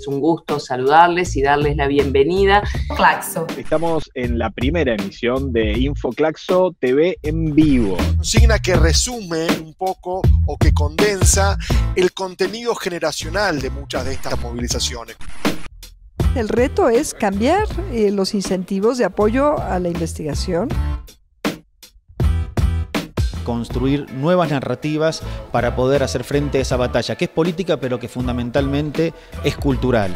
Es un gusto saludarles y darles la bienvenida. Claxo. Estamos en la primera emisión de InfoClaxo TV en vivo. consigna que resume un poco o que condensa el contenido generacional de muchas de estas movilizaciones. El reto es cambiar eh, los incentivos de apoyo a la investigación construir nuevas narrativas para poder hacer frente a esa batalla, que es política pero que fundamentalmente es cultural.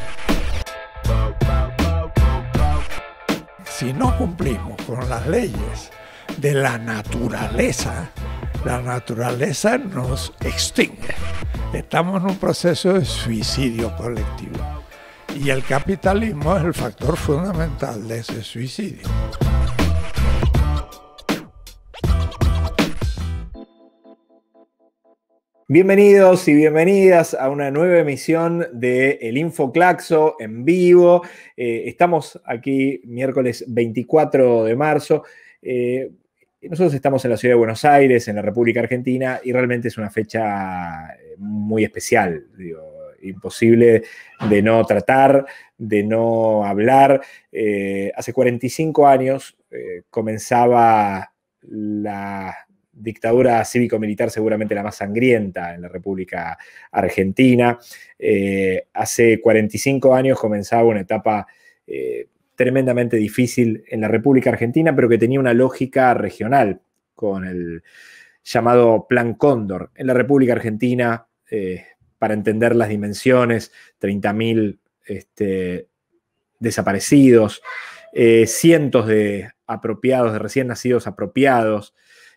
Si no cumplimos con las leyes de la naturaleza, la naturaleza nos extingue. Estamos en un proceso de suicidio colectivo y el capitalismo es el factor fundamental de ese suicidio. Bienvenidos y bienvenidas a una nueva emisión de El Infoclaxo en vivo. Eh, estamos aquí miércoles 24 de marzo. Eh, nosotros estamos en la ciudad de Buenos Aires, en la República Argentina, y realmente es una fecha eh, muy especial. imposible de no tratar, de no hablar. hace 45 años comenzaba la dictadura cívico-militar seguramente la más sangrienta en la República Argentina. Eh, hace 45 años comenzaba una etapa eh, tremendamente difícil en la República Argentina, pero que tenía una lógica regional con el llamado Plan Cóndor. En la República Argentina, eh, para entender las dimensiones, 30.000 este, desaparecidos, cientos de apropiados, de recién nacidos apropiados,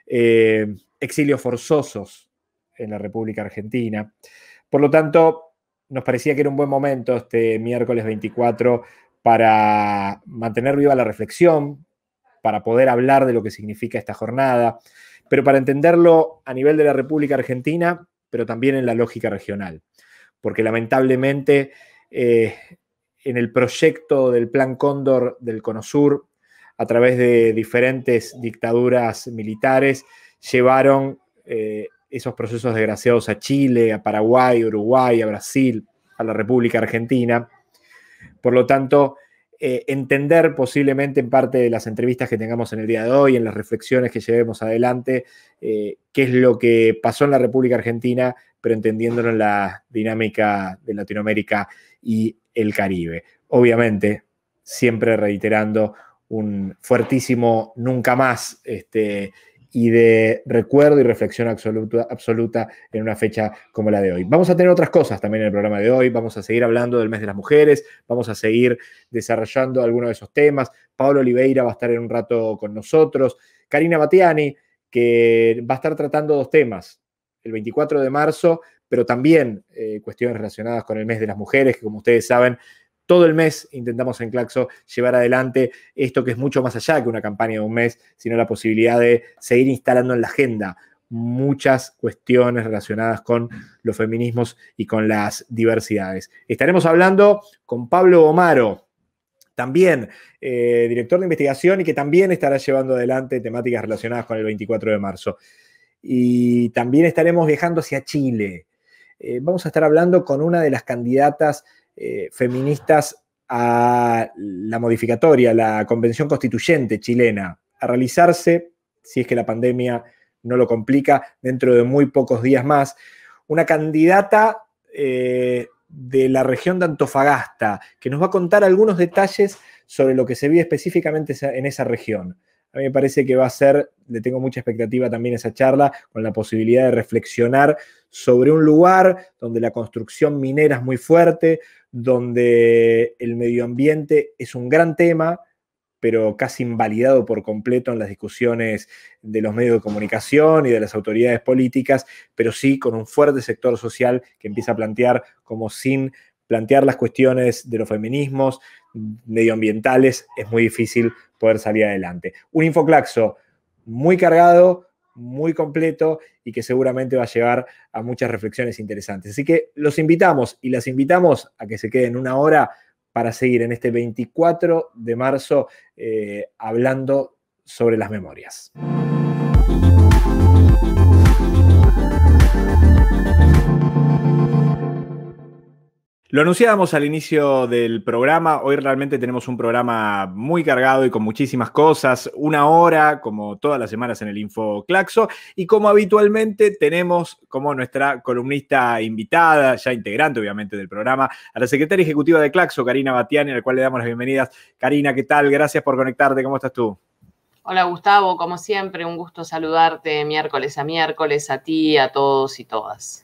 eh, exilios forzosos en la República Argentina. Por lo tanto, nos parecía que era un buen momento este miércoles 24 para mantener viva la reflexión, para poder hablar de lo que significa esta jornada, pero para entenderlo a nivel de la República Argentina, pero también en la lógica regional. Porque lamentablemente eh, en el proyecto del Plan Cóndor del CONOSUR, a través de diferentes dictaduras militares, llevaron eh, esos procesos desgraciados a Chile, a Paraguay, Uruguay, a Brasil, a la República Argentina. Por lo tanto, eh, entender posiblemente en parte de las entrevistas que tengamos en el día de hoy, en las reflexiones que llevemos adelante, eh, qué es lo que pasó en la República Argentina, pero entendiéndolo en la dinámica de Latinoamérica y el Caribe. Obviamente, siempre reiterando un fuertísimo nunca más este, y de recuerdo y reflexión absoluta, absoluta en una fecha como la de hoy. Vamos a tener otras cosas también en el programa de hoy, vamos a seguir hablando del mes de las mujeres, vamos a seguir desarrollando algunos de esos temas, Pablo Oliveira va a estar en un rato con nosotros, Karina Batiani, que va a estar tratando dos temas, el 24 de marzo, pero también eh, cuestiones relacionadas con el mes de las mujeres, que como ustedes saben todo el mes intentamos en Claxo llevar adelante esto que es mucho más allá que una campaña de un mes, sino la posibilidad de seguir instalando en la agenda muchas cuestiones relacionadas con los feminismos y con las diversidades. Estaremos hablando con Pablo Omaro, también eh, director de investigación y que también estará llevando adelante temáticas relacionadas con el 24 de marzo. Y también estaremos viajando hacia Chile. Eh, vamos a estar hablando con una de las candidatas eh, feministas a la modificatoria, la convención constituyente chilena, a realizarse, si es que la pandemia no lo complica, dentro de muy pocos días más. Una candidata eh, de la región de Antofagasta, que nos va a contar algunos detalles sobre lo que se vive específicamente en esa región. A mí me parece que va a ser, le tengo mucha expectativa también esa charla, con la posibilidad de reflexionar sobre un lugar donde la construcción minera es muy fuerte, donde el medio ambiente es un gran tema, pero casi invalidado por completo en las discusiones de los medios de comunicación y de las autoridades políticas, pero sí con un fuerte sector social que empieza a plantear como sin plantear las cuestiones de los feminismos medioambientales es muy difícil poder salir adelante. Un infoclaxo muy cargado, muy completo y que seguramente va a llevar a muchas reflexiones interesantes. Así que los invitamos y las invitamos a que se queden una hora para seguir en este 24 de marzo eh, hablando sobre las memorias. Lo anunciábamos al inicio del programa, hoy realmente tenemos un programa muy cargado y con muchísimas cosas, una hora como todas las semanas en el Info Claxo y como habitualmente tenemos como nuestra columnista invitada, ya integrante obviamente del programa, a la secretaria ejecutiva de Claxo, Karina Batiani, a la cual le damos las bienvenidas. Karina, ¿qué tal? Gracias por conectarte, ¿cómo estás tú? Hola Gustavo, como siempre, un gusto saludarte miércoles a miércoles, a ti, a todos y todas.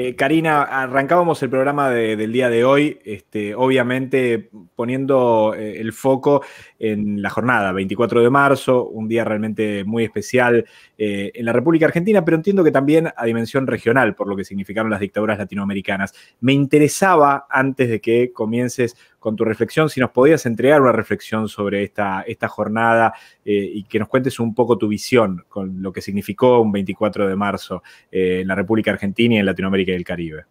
Eh, Karina, arrancábamos el programa del día de hoy, este, obviamente poniendo eh, el foco en la jornada, 24 de marzo, un día realmente muy especial eh, en la República Argentina, pero entiendo que también a dimensión regional, por lo que significaron las dictaduras latinoamericanas. Me interesaba, antes de que comiences con tu reflexión. Si nos podías entregar una reflexión sobre esta, esta jornada eh, y que nos cuentes un poco tu visión con lo que significó un 24 de marzo eh, en la República Argentina y en Latinoamérica y el Caribe.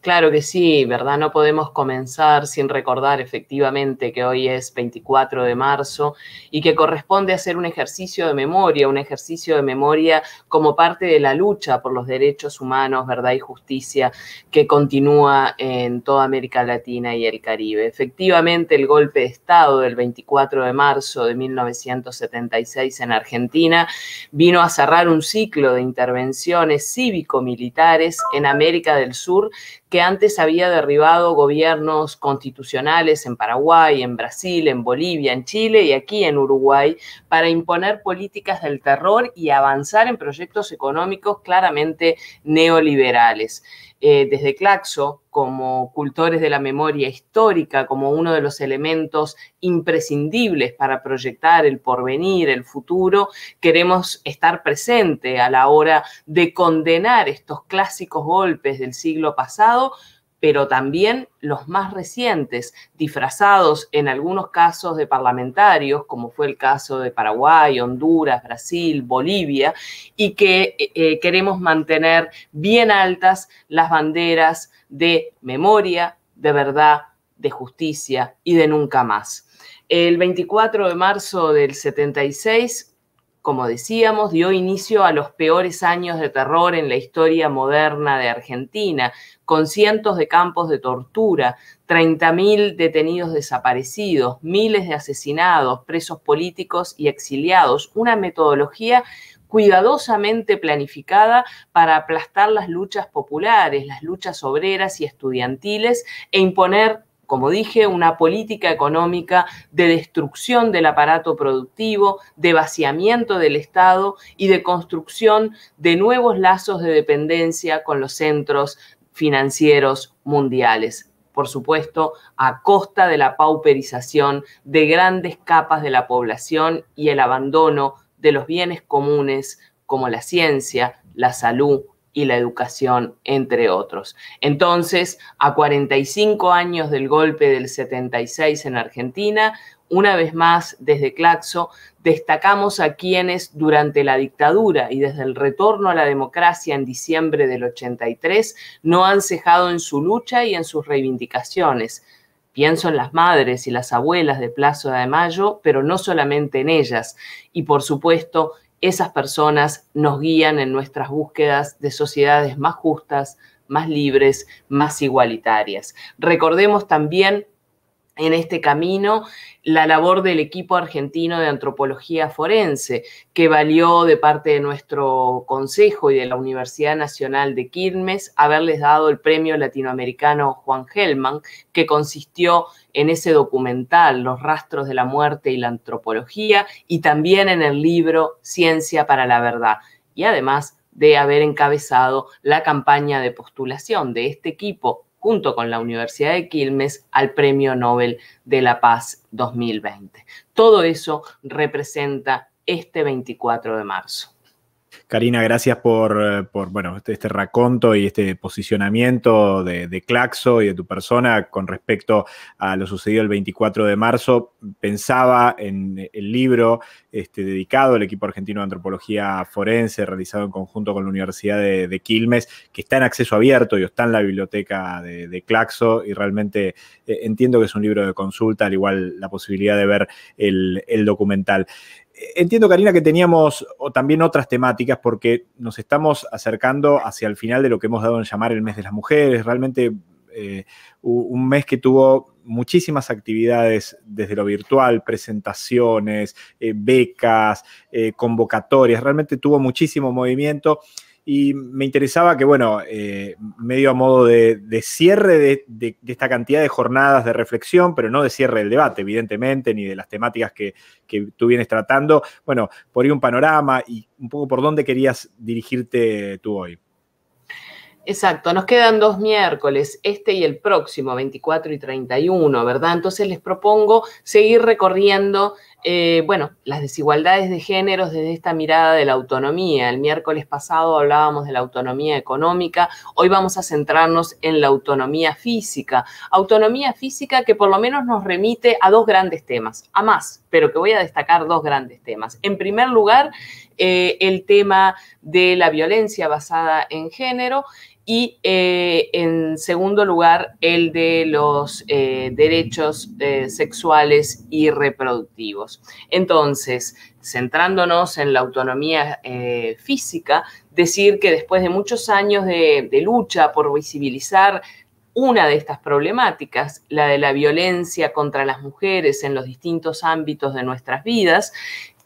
Claro que sí, ¿verdad? No podemos comenzar sin recordar efectivamente que hoy es 24 de marzo y que corresponde hacer un ejercicio de memoria, un ejercicio de memoria como parte de la lucha por los derechos humanos, verdad y justicia que continúa en toda América Latina y el Caribe. Efectivamente, el golpe de Estado del 24 de marzo de 1976 en Argentina vino a cerrar un ciclo de intervenciones cívico-militares en América del Sur que antes había derribado gobiernos constitucionales en Paraguay, en Brasil, en Bolivia, en Chile y aquí en Uruguay para imponer políticas del terror y avanzar en proyectos económicos claramente neoliberales. Eh, desde Claxo como cultores de la memoria histórica, como uno de los elementos imprescindibles para proyectar el porvenir, el futuro, queremos estar presente a la hora de condenar estos clásicos golpes del siglo pasado pero también los más recientes, disfrazados en algunos casos de parlamentarios, como fue el caso de Paraguay, Honduras, Brasil, Bolivia, y que eh, eh, queremos mantener bien altas las banderas de memoria, de verdad, de justicia y de nunca más. El 24 de marzo del 76, como decíamos, dio inicio a los peores años de terror en la historia moderna de Argentina, con cientos de campos de tortura, 30.000 detenidos desaparecidos, miles de asesinados, presos políticos y exiliados, una metodología cuidadosamente planificada para aplastar las luchas populares, las luchas obreras y estudiantiles e imponer como dije, una política económica de destrucción del aparato productivo, de vaciamiento del Estado y de construcción de nuevos lazos de dependencia con los centros financieros mundiales por supuesto, a costa de la pauperización de grandes capas de la población y el abandono de los bienes comunes como la ciencia, la salud, y la educación, entre otros. Entonces, a 45 años del golpe del 76 en Argentina, una vez más desde Claxo, destacamos a quienes durante la dictadura y desde el retorno a la democracia en diciembre del 83 no han cejado en su lucha y en sus reivindicaciones. Pienso en las madres y las abuelas de Plaza de Mayo, pero no solamente en ellas, y por supuesto esas personas nos guían en nuestras búsquedas de sociedades más justas, más libres, más igualitarias. Recordemos también en este camino la labor del equipo argentino de antropología forense, que valió de parte de nuestro consejo y de la Universidad Nacional de Quilmes haberles dado el premio latinoamericano Juan Gelman, que consistió en ese documental, Los rastros de la muerte y la antropología, y también en el libro Ciencia para la Verdad. Y además de haber encabezado la campaña de postulación de este equipo junto con la Universidad de Quilmes al Premio Nobel de la Paz 2020. Todo eso representa este 24 de marzo. Karina, gracias por, eh, bueno, este, este, raconto y este posicionamiento de, Claxo y de tu persona con respecto a lo sucedido el 24 de marzo. Pensaba en el libro este, dedicado al equipo argentino de antropología forense, realizado en conjunto con la Universidad de, Quilmes, que está en acceso abierto y está en la biblioteca de, Claxo. Y realmente eh, entiendo que es un libro de consulta, al igual la posibilidad de ver el documental entiendo, Karina, que teníamos también otras temáticas porque nos estamos acercando hacia el final de lo que hemos dado en llamar el mes de las mujeres. Realmente eh, un mes que tuvo muchísimas actividades desde lo virtual, presentaciones, eh, becas, eh, convocatorias, realmente tuvo muchísimo movimiento. Y me interesaba que, bueno, eh, medio a modo de, cierre de, esta cantidad de jornadas de reflexión, pero no de cierre del debate, evidentemente, ni de las temáticas que, que tú vienes tratando, bueno, por ahí un panorama y un poco por dónde querías dirigirte tú hoy. Exacto, nos quedan dos miércoles, este y el próximo, 24 y 31, ¿verdad? Entonces les propongo seguir recorriendo eh, bueno, las desigualdades de género desde esta mirada de la autonomía. El miércoles pasado hablábamos de la autonomía económica, hoy vamos a centrarnos en la autonomía física. Autonomía física que por lo menos nos remite a dos grandes temas, a más, pero que voy a destacar dos grandes temas. En primer lugar, eh, el tema de la violencia basada en género y eh, en segundo lugar el de los eh, derechos eh, sexuales y reproductivos. Entonces, centrándonos en la autonomía física, decir que después de muchos años de lucha por visibilizar una de estas problemáticas, la de la violencia contra las mujeres en los distintos ámbitos de nuestras vidas,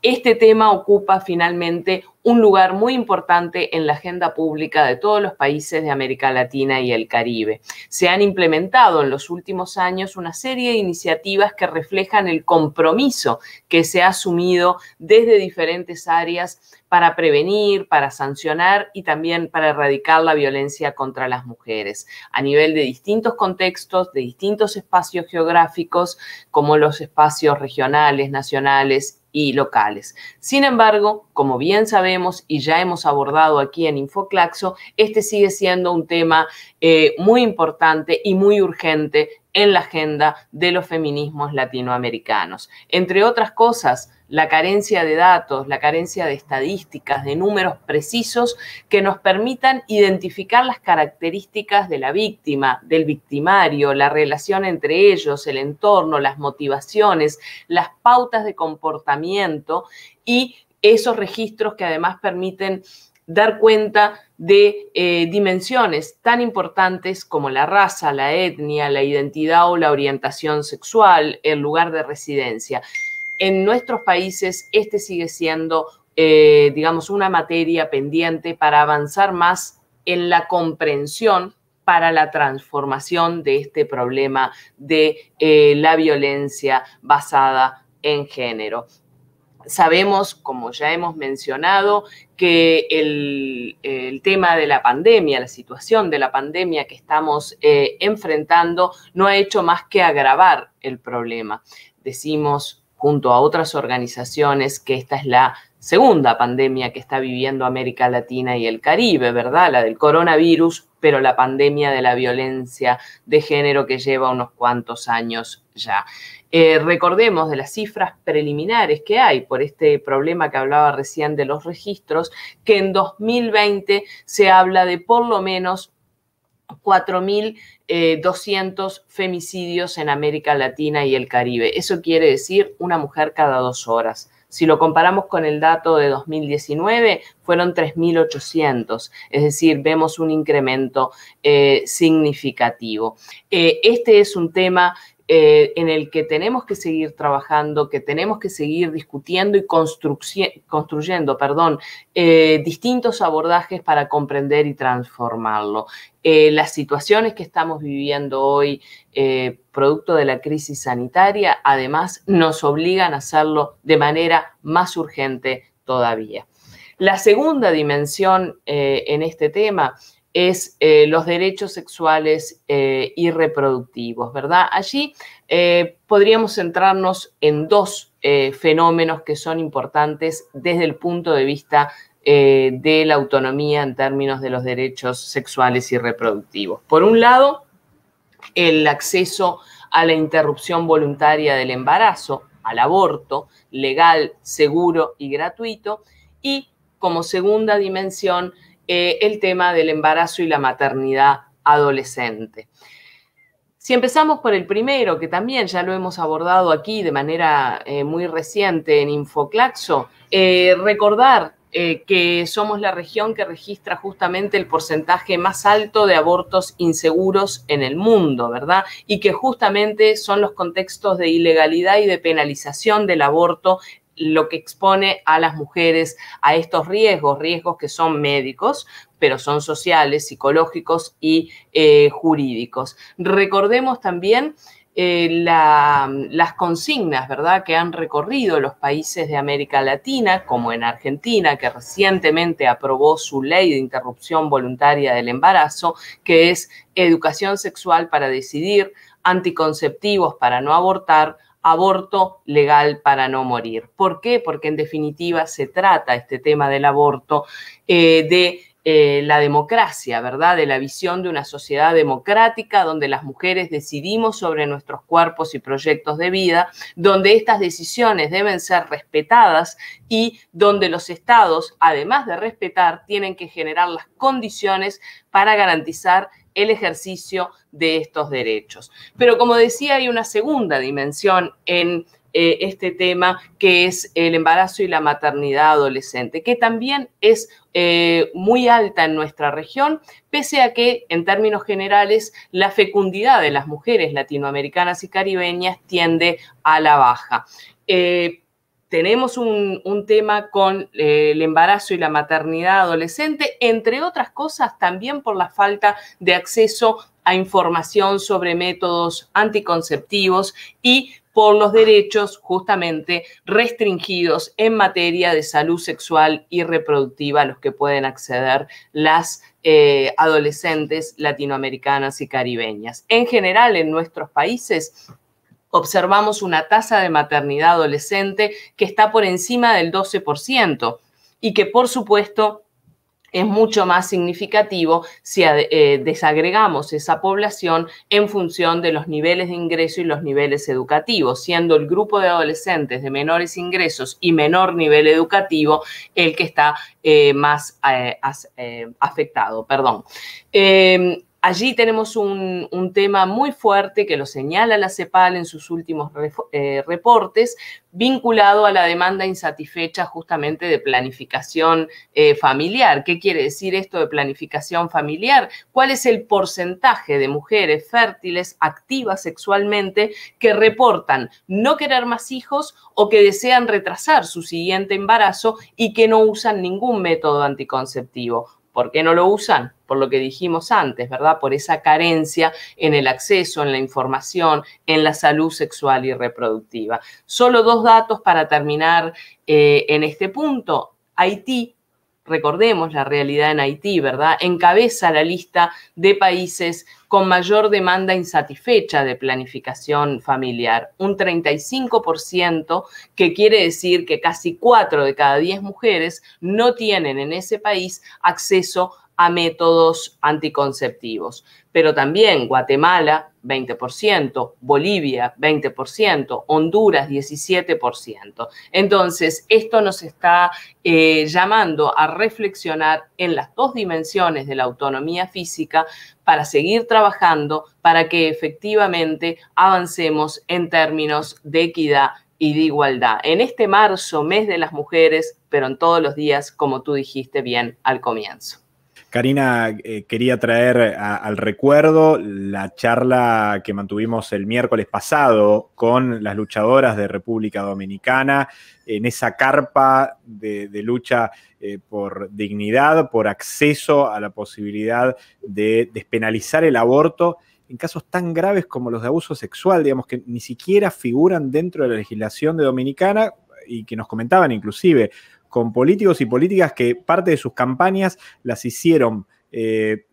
este tema ocupa finalmente un lugar muy importante en la agenda pública de todos los países de América Latina y el Caribe. Se han implementado en los últimos años una serie de iniciativas que reflejan el compromiso que se ha asumido desde diferentes áreas para prevenir, para sancionar y también para erradicar la violencia contra las mujeres a nivel de distintos contextos, de distintos espacios geográficos, como los espacios regionales, nacionales y locales. Sin embargo, como bien sabemos y ya hemos abordado aquí en Infoclaxo, este sigue siendo un tema eh, muy importante y muy urgente en la agenda de los feminismos latinoamericanos. Entre otras cosas, la carencia de datos, la carencia de estadísticas, de números precisos que nos permitan identificar las características de la víctima, del victimario, la relación entre ellos, el entorno, las motivaciones, las pautas de comportamiento y esos registros que además permiten dar cuenta de eh, dimensiones tan importantes como la raza, la etnia, la identidad o la orientación sexual, el lugar de residencia. En nuestros países este sigue siendo, eh, digamos, una materia pendiente para avanzar más en la comprensión para la transformación de este problema de eh, la violencia basada en género. Sabemos, como ya hemos mencionado, que el, tema de la pandemia, la situación de la pandemia que estamos eh, enfrentando, no ha hecho más que agravar el problema. Decimos, junto a otras organizaciones, que esta es la segunda pandemia que está viviendo América Latina y el Caribe, ¿verdad? La del coronavirus, pero la pandemia de la violencia de género que lleva unos cuantos años ya. Eh, recordemos de las cifras preliminares que hay por este problema que hablaba recién de los registros, que en 2020 se habla de por lo menos 4.200 eh, femicidios en América Latina y el Caribe. Eso quiere decir una mujer cada dos horas. Si lo comparamos con el dato de 2019, fueron 3.800, es decir, vemos un incremento eh, significativo. este es un tema eh, en el que tenemos que seguir trabajando, que tenemos que seguir discutiendo y construyendo perdón, eh, distintos abordajes para comprender y transformarlo. Eh, las situaciones que estamos viviendo hoy, producto de la crisis sanitaria, además nos obligan a hacerlo de manera más urgente todavía. La segunda dimensión en este tema es eh, los derechos sexuales eh, y reproductivos, ¿verdad? Allí eh, podríamos centrarnos en dos fenómenos que son importantes desde el punto de vista de la autonomía en términos de los derechos sexuales y reproductivos. Por un lado, el acceso a la interrupción voluntaria del embarazo, al aborto, legal, seguro y gratuito, y como segunda dimensión, eh, el tema del embarazo y la maternidad adolescente. Si empezamos por el primero, que también ya lo hemos abordado aquí de manera eh, muy reciente en Infoclaxo, eh, recordar que somos la región que registra justamente el porcentaje más alto de abortos inseguros en el mundo, ¿verdad? Y que justamente son los contextos de ilegalidad y de penalización del aborto lo que expone a las mujeres a estos riesgos, riesgos que son médicos, pero son sociales, psicológicos y eh, jurídicos. Recordemos también eh, las consignas, ¿verdad?, que han recorrido los países de América Latina, como en Argentina, que recientemente aprobó su ley de interrupción voluntaria del embarazo, que es educación sexual para decidir, anticonceptivos para no abortar, aborto legal para no morir. ¿Por qué? Porque en definitiva se trata este tema del aborto eh, de eh, la democracia, ¿verdad? De la visión de una sociedad democrática donde las mujeres decidimos sobre nuestros cuerpos y proyectos de vida, donde estas decisiones deben ser respetadas y donde los estados, además de respetar, tienen que generar las condiciones para garantizar el ejercicio de estos derechos. Pero como decía, hay una segunda dimensión en eh, este tema que es el embarazo y la maternidad adolescente, que también es eh, muy alta en nuestra región, pese a que en términos generales la fecundidad de las mujeres latinoamericanas y caribeñas tiende a la baja. Eh, tenemos un, tema con eh, el embarazo y la maternidad adolescente, entre otras cosas también por la falta de acceso a información sobre métodos anticonceptivos y por los derechos justamente restringidos en materia de salud sexual y reproductiva a los que pueden acceder las eh, adolescentes latinoamericanas y caribeñas. En general, en nuestros países, observamos una tasa de maternidad adolescente que está por encima del 12% y que por supuesto es mucho más significativo si eh, desagregamos esa población en función de los niveles de ingreso y los niveles educativos, siendo el grupo de adolescentes de menores ingresos y menor nivel educativo el que está eh, más eh, afectado. Perdón. Allí tenemos un, tema muy fuerte que lo señala la CEPAL en sus últimos eh, reportes, vinculado a la demanda insatisfecha justamente de planificación eh, familiar. ¿Qué quiere decir esto de planificación familiar? ¿Cuál es el porcentaje de mujeres fértiles, activas sexualmente, que reportan no querer más hijos o que desean retrasar su siguiente embarazo y que no usan ningún método anticonceptivo? ¿Por qué no lo usan? Por lo que dijimos antes, ¿verdad? Por esa carencia en el acceso, en la información, en la salud sexual y reproductiva. Solo dos datos para terminar eh, en este punto. Haití recordemos la realidad en Haití, ¿verdad? Encabeza la lista de países con mayor demanda insatisfecha de planificación familiar, un 35%, que quiere decir que casi 4 de cada 10 mujeres no tienen en ese país acceso a métodos anticonceptivos. Pero también Guatemala, 20%, Bolivia, 20%, Honduras, 17%. Entonces, esto nos está eh, llamando a reflexionar en las dos dimensiones de la autonomía física para seguir trabajando para que efectivamente avancemos en términos de equidad y de igualdad. En este marzo, mes de las mujeres, pero en todos los días, como tú dijiste bien al comienzo. Karina, eh, quería traer al recuerdo la charla que mantuvimos el miércoles pasado con las luchadoras de República Dominicana en esa carpa de, lucha eh, por dignidad, por acceso a la posibilidad de despenalizar el aborto en casos tan graves como los de abuso sexual, digamos que ni siquiera figuran dentro de la legislación de Dominicana y que nos comentaban inclusive con políticos y políticas que parte de sus campañas las hicieron eh,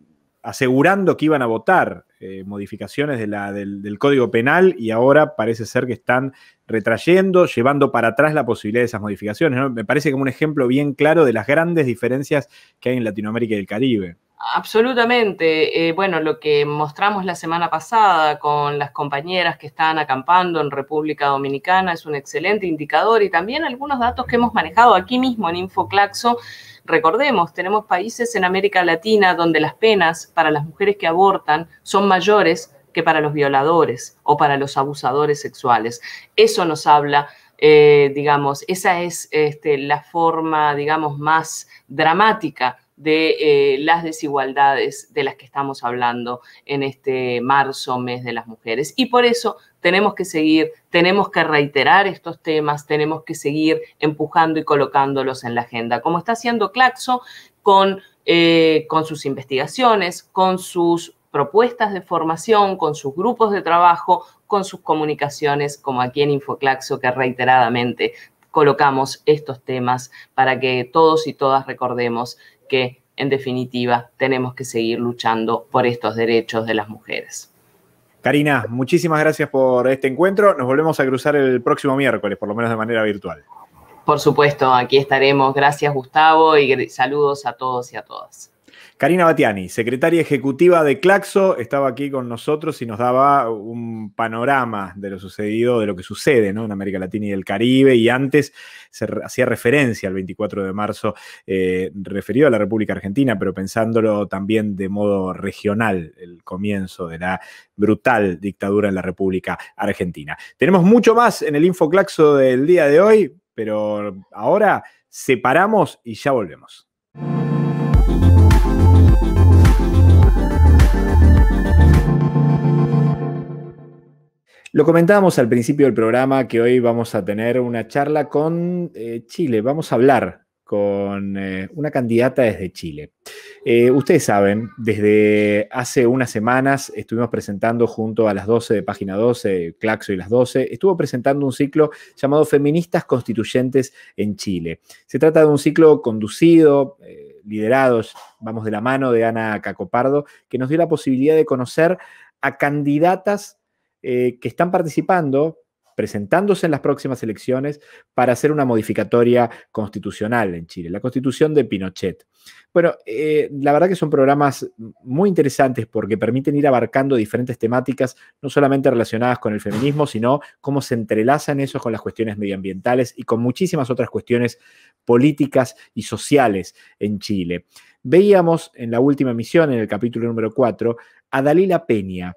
asegurando que iban a votar eh, modificaciones de la, del, Código Penal y ahora parece ser que están retrayendo, llevando para atrás la posibilidad de esas modificaciones. ¿no? Me parece como un ejemplo bien claro de las grandes diferencias que hay en Latinoamérica y el Caribe. Absolutamente. Eh, bueno, lo que mostramos la semana pasada con las compañeras que están acampando en República Dominicana es un excelente indicador y también algunos datos que hemos manejado aquí mismo en InfoClaxo Recordemos, tenemos países en América Latina donde las penas para las mujeres que abortan son mayores que para los violadores o para los abusadores sexuales. Eso nos habla eh, digamos, esa es este, la forma, digamos, más dramática de eh, las desigualdades de las que estamos hablando en este marzo, mes de las mujeres. Y por eso tenemos que seguir, tenemos que reiterar estos temas, tenemos que seguir empujando y colocándolos en la agenda, como está haciendo Claxo eh, con, sus investigaciones, con sus propuestas de formación, con sus grupos de trabajo, con sus comunicaciones, como aquí en Infoclaxo, que reiteradamente colocamos estos temas para que todos y todas recordemos que, en definitiva, tenemos que seguir luchando por estos derechos de las mujeres. Karina, muchísimas gracias por este encuentro. Nos volvemos a cruzar el próximo miércoles, por lo menos de manera virtual. Por supuesto, aquí estaremos. Gracias, Gustavo, y saludos a todos y a todas. Karina Batiani, secretaria ejecutiva de Claxo, estaba aquí con nosotros y nos daba un panorama de lo sucedido, de lo que sucede en América Latina y el Caribe. Y antes se hacía referencia al 24 de marzo eh, referido a la República Argentina, pero pensándolo también de modo regional, el comienzo de la brutal dictadura en la República Argentina. Tenemos mucho más en el Info Claxo del día de hoy, pero ahora separamos y ya volvemos. Lo comentábamos al principio del programa que hoy vamos a tener una charla con eh, Chile. Vamos a hablar con eh, una candidata desde Chile. Eh, ustedes saben, desde hace unas semanas estuvimos presentando junto a las 12 de página 12, Claxo y las 12, estuvo presentando un ciclo llamado Feministas Constituyentes en Chile. Se trata de un ciclo conducido, liderado, vamos de la mano de Ana Cacopardo, que nos dio la posibilidad de conocer a candidatas eh, que están participando, presentándose en las próximas elecciones para hacer una modificatoria constitucional en Chile, la constitución de Pinochet. Bueno, eh, la verdad que son programas muy interesantes porque permiten ir abarcando diferentes temáticas, no solamente relacionadas con el feminismo, sino cómo se entrelazan esos con las cuestiones medioambientales y con muchísimas otras cuestiones políticas y sociales en Chile. Veíamos en la última emisión, en el capítulo número 4, a Dalila Peña,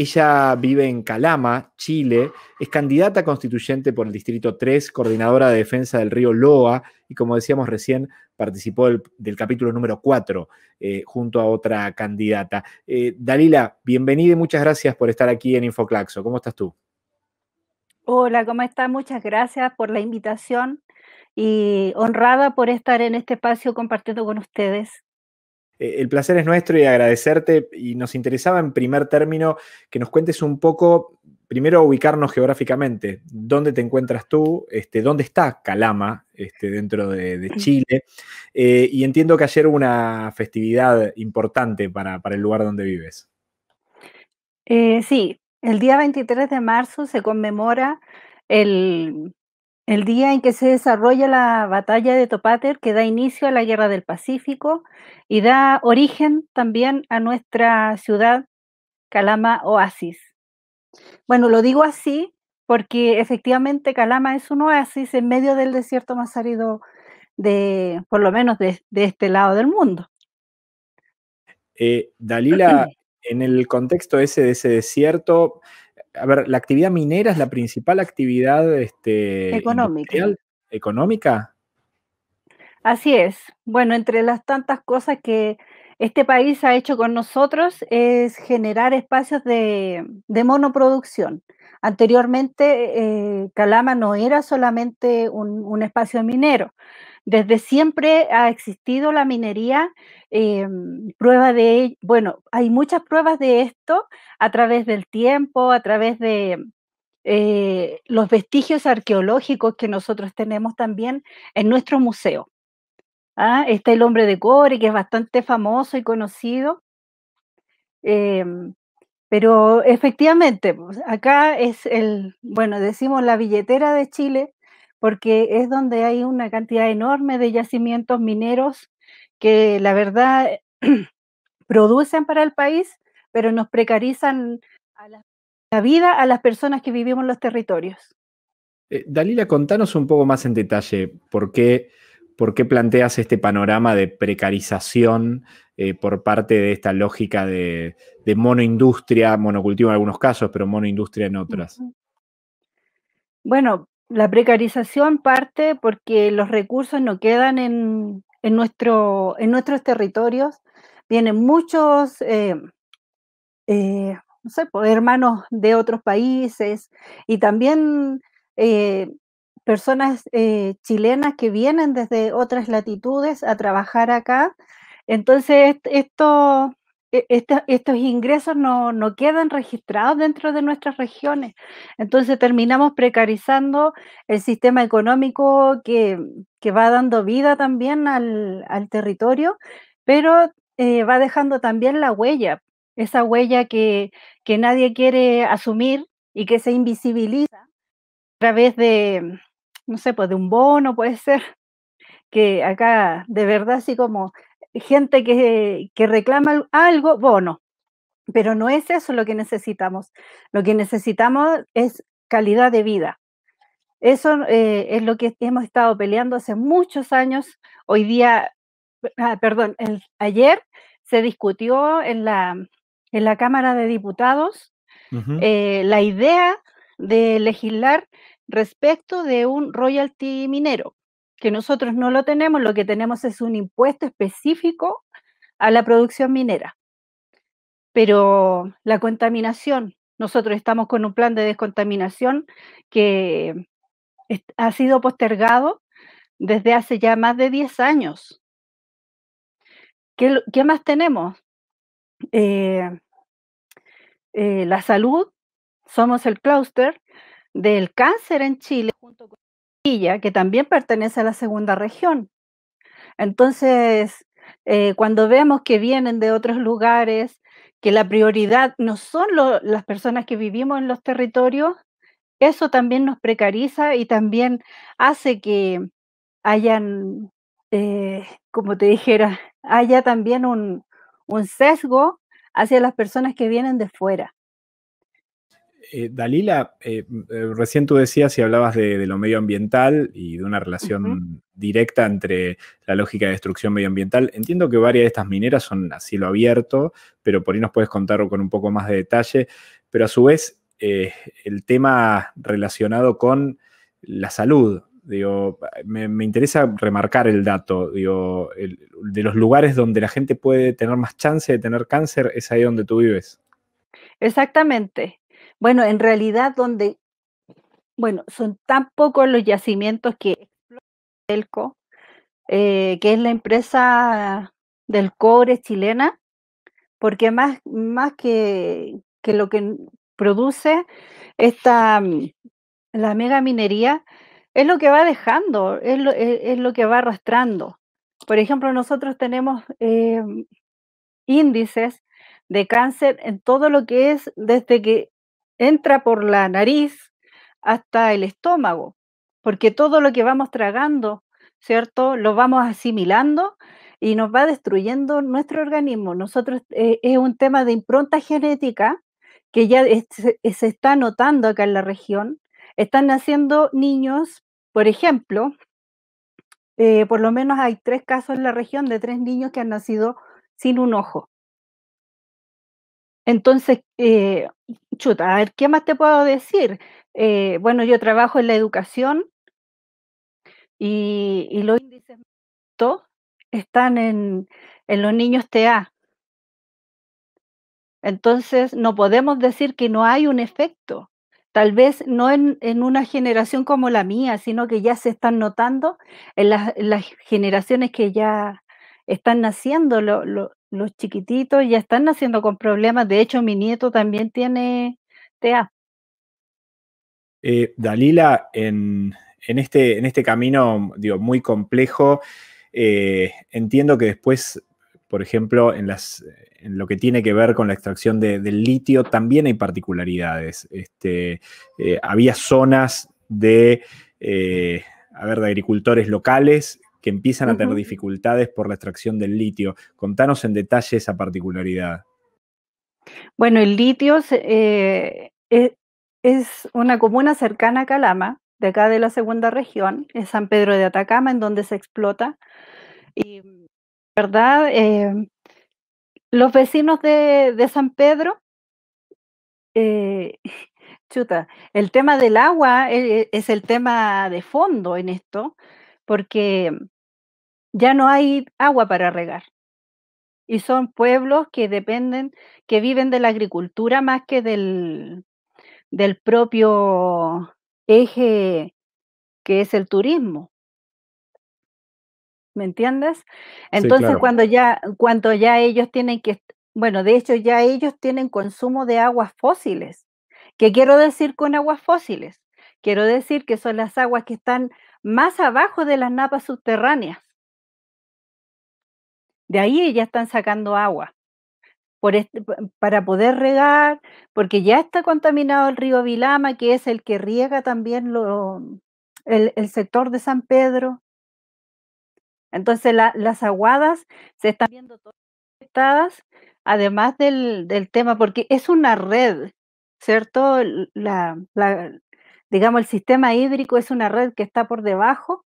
ella vive en Calama, Chile, es candidata constituyente por el Distrito 3, coordinadora de defensa del río Loa y como decíamos recién, participó del, capítulo número 4 eh, junto a otra candidata. Eh, Dalila, bienvenida y muchas gracias por estar aquí en Infoclaxo. ¿Cómo estás tú? Hola, ¿cómo estás? Muchas gracias por la invitación y honrada por estar en este espacio compartiendo con ustedes. Eh, el placer es nuestro y agradecerte. Y nos interesaba en primer término que nos cuentes un poco, primero ubicarnos geográficamente, dónde te encuentras tú, este, dónde está Calama este, dentro de, Chile. Eh, y entiendo que ayer hubo una festividad importante para, el lugar donde vives. Eh, sí, el día 23 de marzo se conmemora el el día en que se desarrolla la batalla de Topater, que da inicio a la Guerra del Pacífico y da origen también a nuestra ciudad, Calama Oasis. Bueno, lo digo así porque efectivamente Calama es un oasis en medio del desierto más árido de, por lo menos, de, este lado del mundo. Eh, Dalila, en el contexto ese de ese desierto, a ver, la actividad minera es la principal actividad este, económica. económica. Así es. Bueno, entre las tantas cosas que este país ha hecho con nosotros es generar espacios de, monoproducción. Anteriormente, eh, Calama no era solamente un espacio minero, desde siempre ha existido la minería, em, prueba de, bueno, hay muchas pruebas de esto a través del tiempo, a través de eh, los vestigios arqueológicos que nosotros tenemos también en nuestro museo. ¿Ah? Está el hombre de cobre, que es bastante famoso y conocido. Em, pero efectivamente, pues, acá es el, bueno, decimos la billetera de Chile, porque es donde hay una cantidad enorme de yacimientos mineros que la verdad producen para el país, pero nos precarizan la, vida a las personas que vivimos en los territorios. Eh, Dalila, contanos un poco más en detalle por qué, por qué planteas este panorama de precarización eh, por parte de esta lógica de, de, monoindustria, monocultivo en algunos casos, pero monoindustria en otras. Bueno, la precarización parte porque los recursos no quedan en, nuestro, en nuestros territorios. Vienen muchos eh, eh, pues, hermanos de otros países y también eh, personas chilenas que vienen desde otras latitudes a trabajar acá. Entonces, esto e-, estos, ingresos no, quedan registrados dentro de nuestras regiones. Entonces terminamos precarizando el sistema económico que, que va dando vida también al, territorio, pero eh, va dejando también la huella, esa huella que, que nadie quiere asumir y que se invisibiliza a través de, no sé, pues de un bono, puede ser, que acá de verdad así como gente que, reclama algo, bono. Pero no es eso lo que necesitamos. Lo que necesitamos es calidad de vida. Eso eh, es lo que hemos estado peleando hace muchos años. Hoy día, ah, perdón, ayer se discutió en la, en la Cámara de Diputados eh, la idea de legislar respecto de un royalty minero que nosotros no lo tenemos, lo que tenemos es un impuesto específico a la producción minera. Pero la contaminación, nosotros estamos con un plan de descontaminación que ha sido postergado desde hace ya más de 10 años. ¿Qué, más tenemos? Eh, eh, la salud, somos el clúster del cáncer en Chile que también pertenece a la segunda región. Entonces, eh, cuando vemos que vienen de otros lugares, que la prioridad no son las personas que vivimos en los territorios, eso también nos precariza y también hace que hayan, eh, como te dijera, haya también un sesgo hacia las personas que vienen de fuera. Eh, Dalila, eh, eh, recién tú decías y hablabas de, lo medioambiental y de una relación directa entre la lógica de destrucción medioambiental. Entiendo que varias de estas mineras son a cielo abierto, pero por ahí nos puedes contar con un poco más de detalle. Pero a su vez, el tema relacionado con la salud. me, me interesa remarcar el dato. de los lugares donde la gente puede tener más chance de tener cáncer, es ahí donde tú vives. Exactamente. Bueno, en realidad donde, bueno, son tan pocos los yacimientos que el co eh, que es la empresa del cobre chilena, porque más, más que, lo que produce esta, mm, la mega minería, es lo que va dejando, es lo, e, que va arrastrando. Por ejemplo, nosotros tenemos eh, índices de cáncer en todo lo que es desde que entra por la nariz hasta el estómago, porque todo lo que vamos tragando, ¿cierto? Lo vamos asimilando y nos va destruyendo nuestro organismo. Nosotros eh, es un tema de impronta genética que ya eh, se está notando acá en la región. Están naciendo niños, por ejemplo, eh, por lo menos hay tres casos en la región de tres niños que han nacido sin un ojo. Entonces, eh, chuta, a ver, ¿qué más te puedo decir? Eh, bueno, yo trabajo en la educación y, los índices están en, los niños TA. Entonces, no podemos decir que no hay un efecto. Tal vez no en, una generación como la mía, sino que ya se están notando en las, generaciones que ya están naciendo los chiquititos ya están naciendo con problemas. De hecho, mi nieto también tiene TEA. Eh, Dalila, en, este, en este camino digo, muy complejo, eh, entiendo que después, por ejemplo, en, las, en lo que tiene que ver con la extracción del litio, también hay particularidades. Este, eh, había zonas de, a ver, de agricultores locales empiezan a tener dificultades por la extracción del litio. Contanos en detalle esa particularidad. Bueno, el litio eh, e, es, una comuna cercana a Calama, de acá de la segunda región, en San Pedro de Atacama, en donde se explota. Y, ¿verdad? Eh, los vecinos de, San Pedro, eh, chuta, el tema del agua es, el tema de fondo en esto, porque ya no hay agua para regar. Y son pueblos que dependen, que viven de la agricultura más que del, del propio eje que es el turismo. ¿Me entiendes? Entonces, cuando, ya, cuando ya ellos tienen que, bueno, de hecho ya ellos tienen consumo de aguas fósiles. ¿Qué quiero decir con aguas fósiles? Quiero decir que son las aguas que están más abajo de las napas subterráneas. De ahí ya están sacando agua este, para poder regar, porque ya está contaminado el río Vilama, que es el que riega también el, sector de San Pedro. Entonces las aguadas se están viendo todas afectadas, además del, tema, porque es una red, ¿cierto? digamos, el sistema hídrico es una red que está por debajo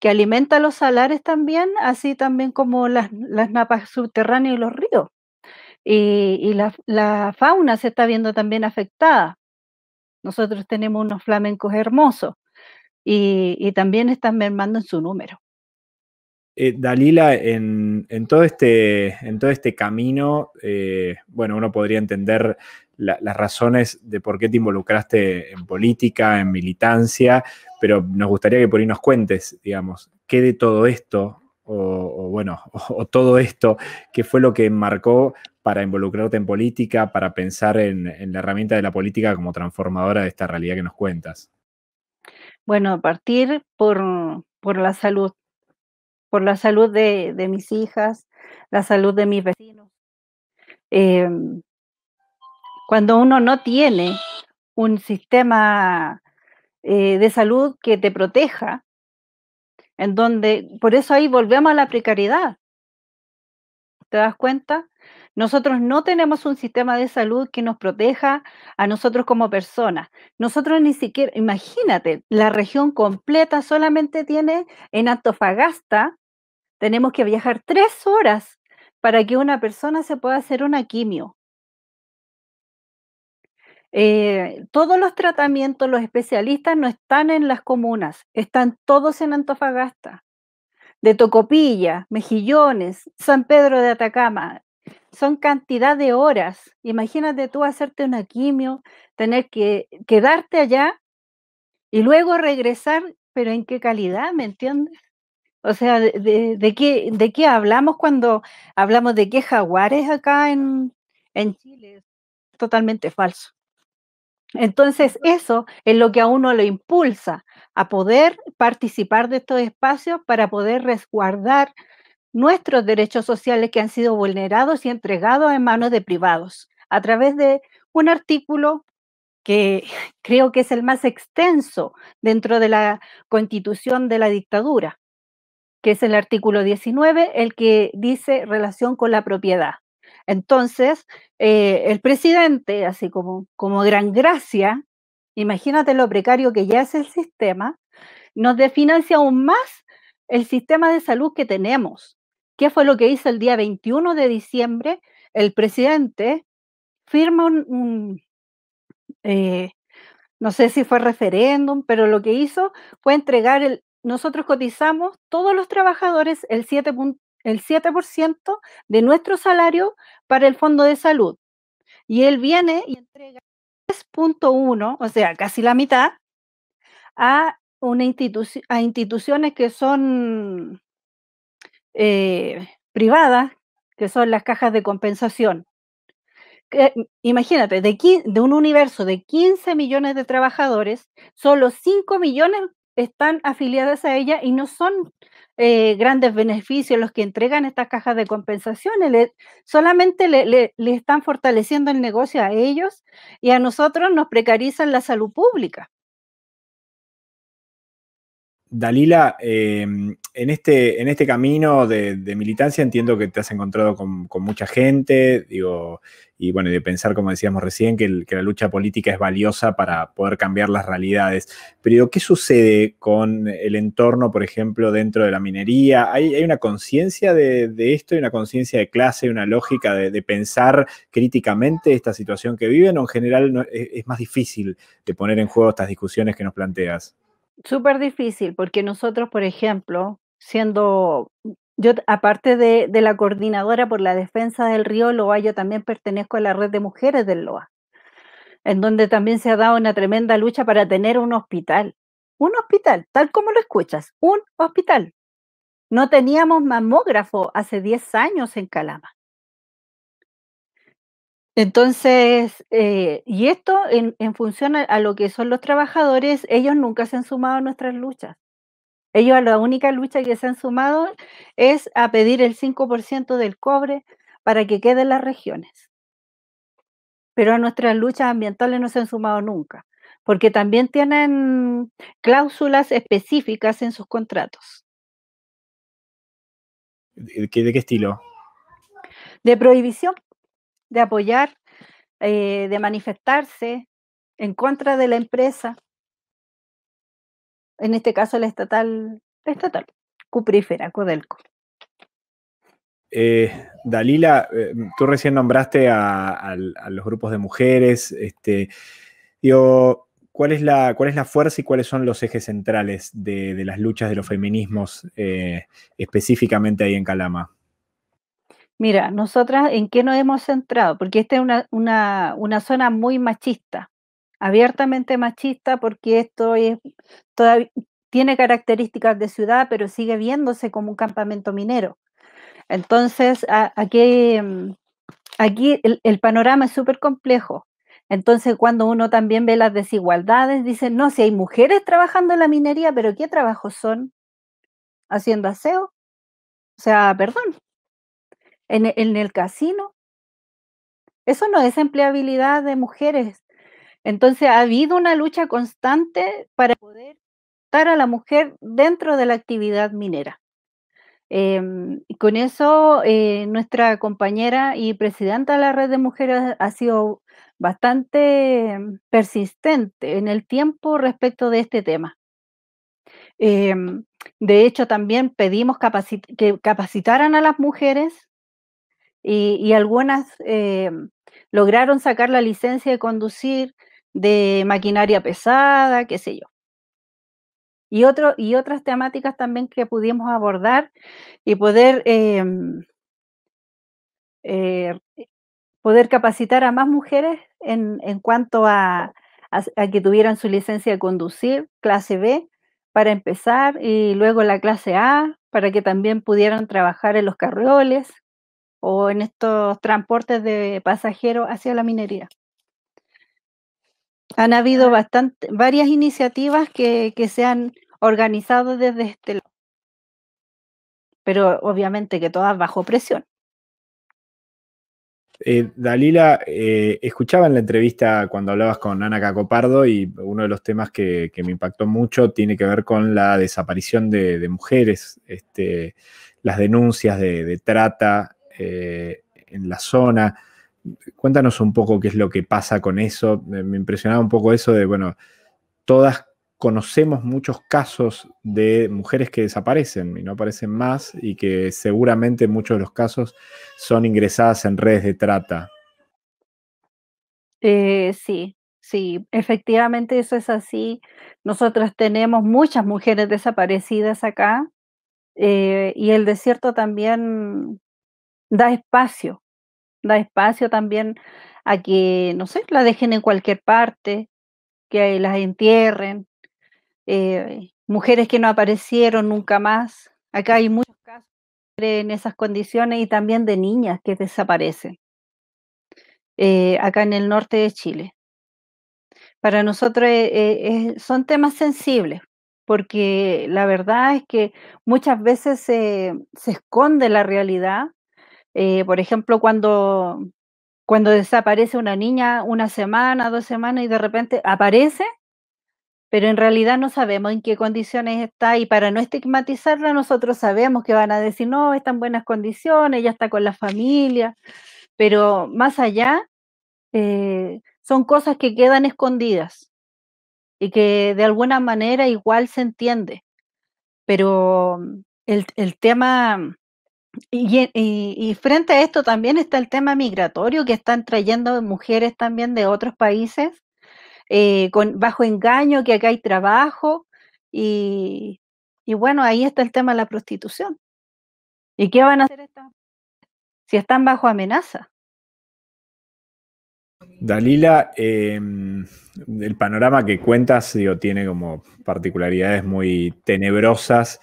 que alimenta los salares también, así también como las, napas subterráneas y los ríos. Y, la, fauna se está viendo también afectada. Nosotros tenemos unos flamencos hermosos y, y también están mermando en su número. Eh, Dalila, este, en, todo este, camino, eh, bueno, uno podría entender las razones de por qué te involucraste en política, en militancia, pero nos gustaría que por ahí nos cuentes, digamos, qué de todo esto, o, bueno, o, todo esto, qué fue lo que marcó para involucrarte en política, para pensar en, la herramienta de la política como transformadora de esta realidad que nos cuentas. Bueno, a partir por, por la salud por la salud de, mis hijas, la salud de mis vecinos. Em, cuando uno no tiene un sistema eh, de salud que te proteja, en donde, por eso ahí volvemos a la precariedad. ¿Te das cuenta? Nosotros no tenemos un sistema de salud que nos proteja a nosotros como personas. Nosotros ni siquiera, imagínate, la región completa solamente tiene en Antofagasta tenemos que viajar tres horas para que una persona se pueda hacer una quimio. Eh, todos los tratamientos, los especialistas no están en las comunas, están todos en Antofagasta, de Tocopilla, Mejillones, San Pedro de Atacama. Son cantidad de horas. Imagínate tú hacerte una quimio, tener que quedarte allá y luego regresar, pero ¿en qué calidad? ¿Me entiendes? O sea, de, qué, hablamos cuando hablamos de que jaguares acá en, en Chile? Es totalmente falso. Entonces, eso es lo que a uno lo impulsa a poder participar de estos espacios para poder resguardar nuestros derechos sociales que han sido vulnerados y entregados en manos de privados a través de un artículo que creo que es el más extenso dentro de la constitución de la dictadura, que es el artículo 19, el que dice relación con la propiedad. Entonces, eh, el presidente, así como, como gran gracia, imagínate lo precario que ya es el sistema, nos desfinancia aún más el sistema de salud que tenemos. ¿Qué fue lo que hizo el día 21 de diciembre? El presidente firma un, eh, no sé si fue referéndum, pero lo que hizo fue entregar el, nosotros cotizamos todos los trabajadores el 7%, el 7 de nuestro salario para el fondo de salud. Y él viene y entrega 3.1, o sea, casi la mitad, a, una a instituciones que son eh, privadas, que son las cajas de compensación. imagínate, de un universo de 15 millones de trabajadores, solo 5 millones están afiliadas a ella y no son eh, grandes beneficios los que entregan estas cajas de compensaciones, solamente le, están fortaleciendo el negocio a ellos y a nosotros nos precarizan la salud pública. Dalila, em, en, este, en este camino de, militancia entiendo que te has encontrado con, mucha gente, digo, y bueno, de pensar, como decíamos recién, que, la lucha política es valiosa para poder cambiar las realidades. Pero ¿qué sucede con el entorno, por ejemplo, dentro de la minería? ¿Hay, una conciencia de, esto, hay una conciencia de clase, una lógica de, pensar críticamente esta situación que viven o en general es más difícil de poner en juego estas discusiones que nos planteas? súper difícil porque nosotros, por ejemplo, siendo yo, aparte de, la coordinadora por la defensa del río Loa, yo también pertenezco a la red de mujeres del Loa, en donde también se ha dado una tremenda lucha para tener un hospital. Un hospital, tal como lo escuchas, un hospital. No teníamos mamógrafo hace 10 años en Calama. Entonces, eh, y esto en, función a, lo que son los trabajadores, ellos nunca se han sumado a nuestras luchas. Ellos a la única lucha que se han sumado es a pedir el 5% del cobre para que queden las regiones. Pero a nuestras luchas ambientales no se han sumado nunca, porque también tienen cláusulas específicas en sus contratos. de qué estilo? De prohibición de apoyar, eh, de manifestarse en contra de la empresa, en este caso la estatal, estatal, Cuprífera, Codelco. Eh, Dalila, eh, tú recién nombraste a, los grupos de mujeres. Este, ¿cuál es, la, ¿cuál es la fuerza y cuáles son los ejes centrales de, las luchas de los feminismos específicamente ahí en Calama? Mira, nosotras en qué nos hemos centrado, porque esta es una, zona muy machista, abiertamente machista, porque esto tiene características de ciudad, pero sigue viéndose como un campamento minero. Entonces, aquí, mm, aquí el, panorama es súper complejo. Entonces, cuando uno también ve las desigualdades, dice, no, si hay mujeres trabajando en la minería, pero ¿qué trabajos son? ¿Haciendo aseo? O sea, perdón, e, en, el casino. Eso no es empleabilidad de mujeres. Entonces ha habido una lucha constante para poder estar a la mujer dentro de la actividad minera. Em, y con eso, eh, nuestra compañera y presidenta de la Red de Mujeres ha sido bastante em, persistente en el tiempo respecto de este tema. Em, de hecho, también pedimos que capacitaran a las mujeres y, algunas eh, lograron sacar la licencia de conducir de maquinaria pesada, qué sé yo. Y, otro, y otras temáticas también que pudimos abordar y poder, em, eh, poder capacitar a más mujeres en, en cuanto a, que tuvieran su licencia de conducir, clase B, para empezar, y luego la clase A, para que también pudieran trabajar en los carreoles o en estos transportes de pasajeros hacia la minería. Han habido ah. bastante, varias iniciativas que, se han organizado desde este lado, pero obviamente que todas bajo presión. Eh, Dalila, eh, escuchaba en la entrevista cuando hablabas con Ana Cacopardo y uno de los temas que, me impactó mucho tiene que ver con la desaparición de, mujeres, este, las denuncias de trata eh, en la zona. Cuéntanos un poco qué es lo que pasa con eso. Me impresionaba un poco eso de, bueno, todas conocemos muchos casos de mujeres que desaparecen y no aparecen más y que seguramente muchos de los casos son ingresadas en redes de trata. Eh, sí, sí, efectivamente eso es así. Nosotros tenemos muchas mujeres desaparecidas acá eh, y el desierto también da espacio, da espacio también a que, no sé, la dejen en cualquier parte, que las entierren, eh, mujeres que no aparecieron nunca más. Acá hay muchos casos en esas condiciones y también de niñas que desaparecen, eh, acá en el norte de Chile. Para nosotros eh, son temas sensibles, porque la verdad es que muchas veces se esconde la realidad eh, por ejemplo, cuando, cuando desaparece una niña una semana, dos semanas y de repente aparece, pero en realidad no sabemos en qué condiciones está y para no estigmatizarla nosotros sabemos que van a decir, no, está en buenas condiciones, ya está con la familia, pero más allá eh, son cosas que quedan escondidas y que de alguna manera igual se entiende, pero el, el tema y, frente a esto también está el tema migratorio que están trayendo mujeres también de otros países eh, con bajo engaño que acá hay trabajo y, bueno ahí está el tema de la prostitución y qué van a hacer estas si están bajo amenaza Dalila em, el panorama que cuentas tiene como particularidades muy tenebrosas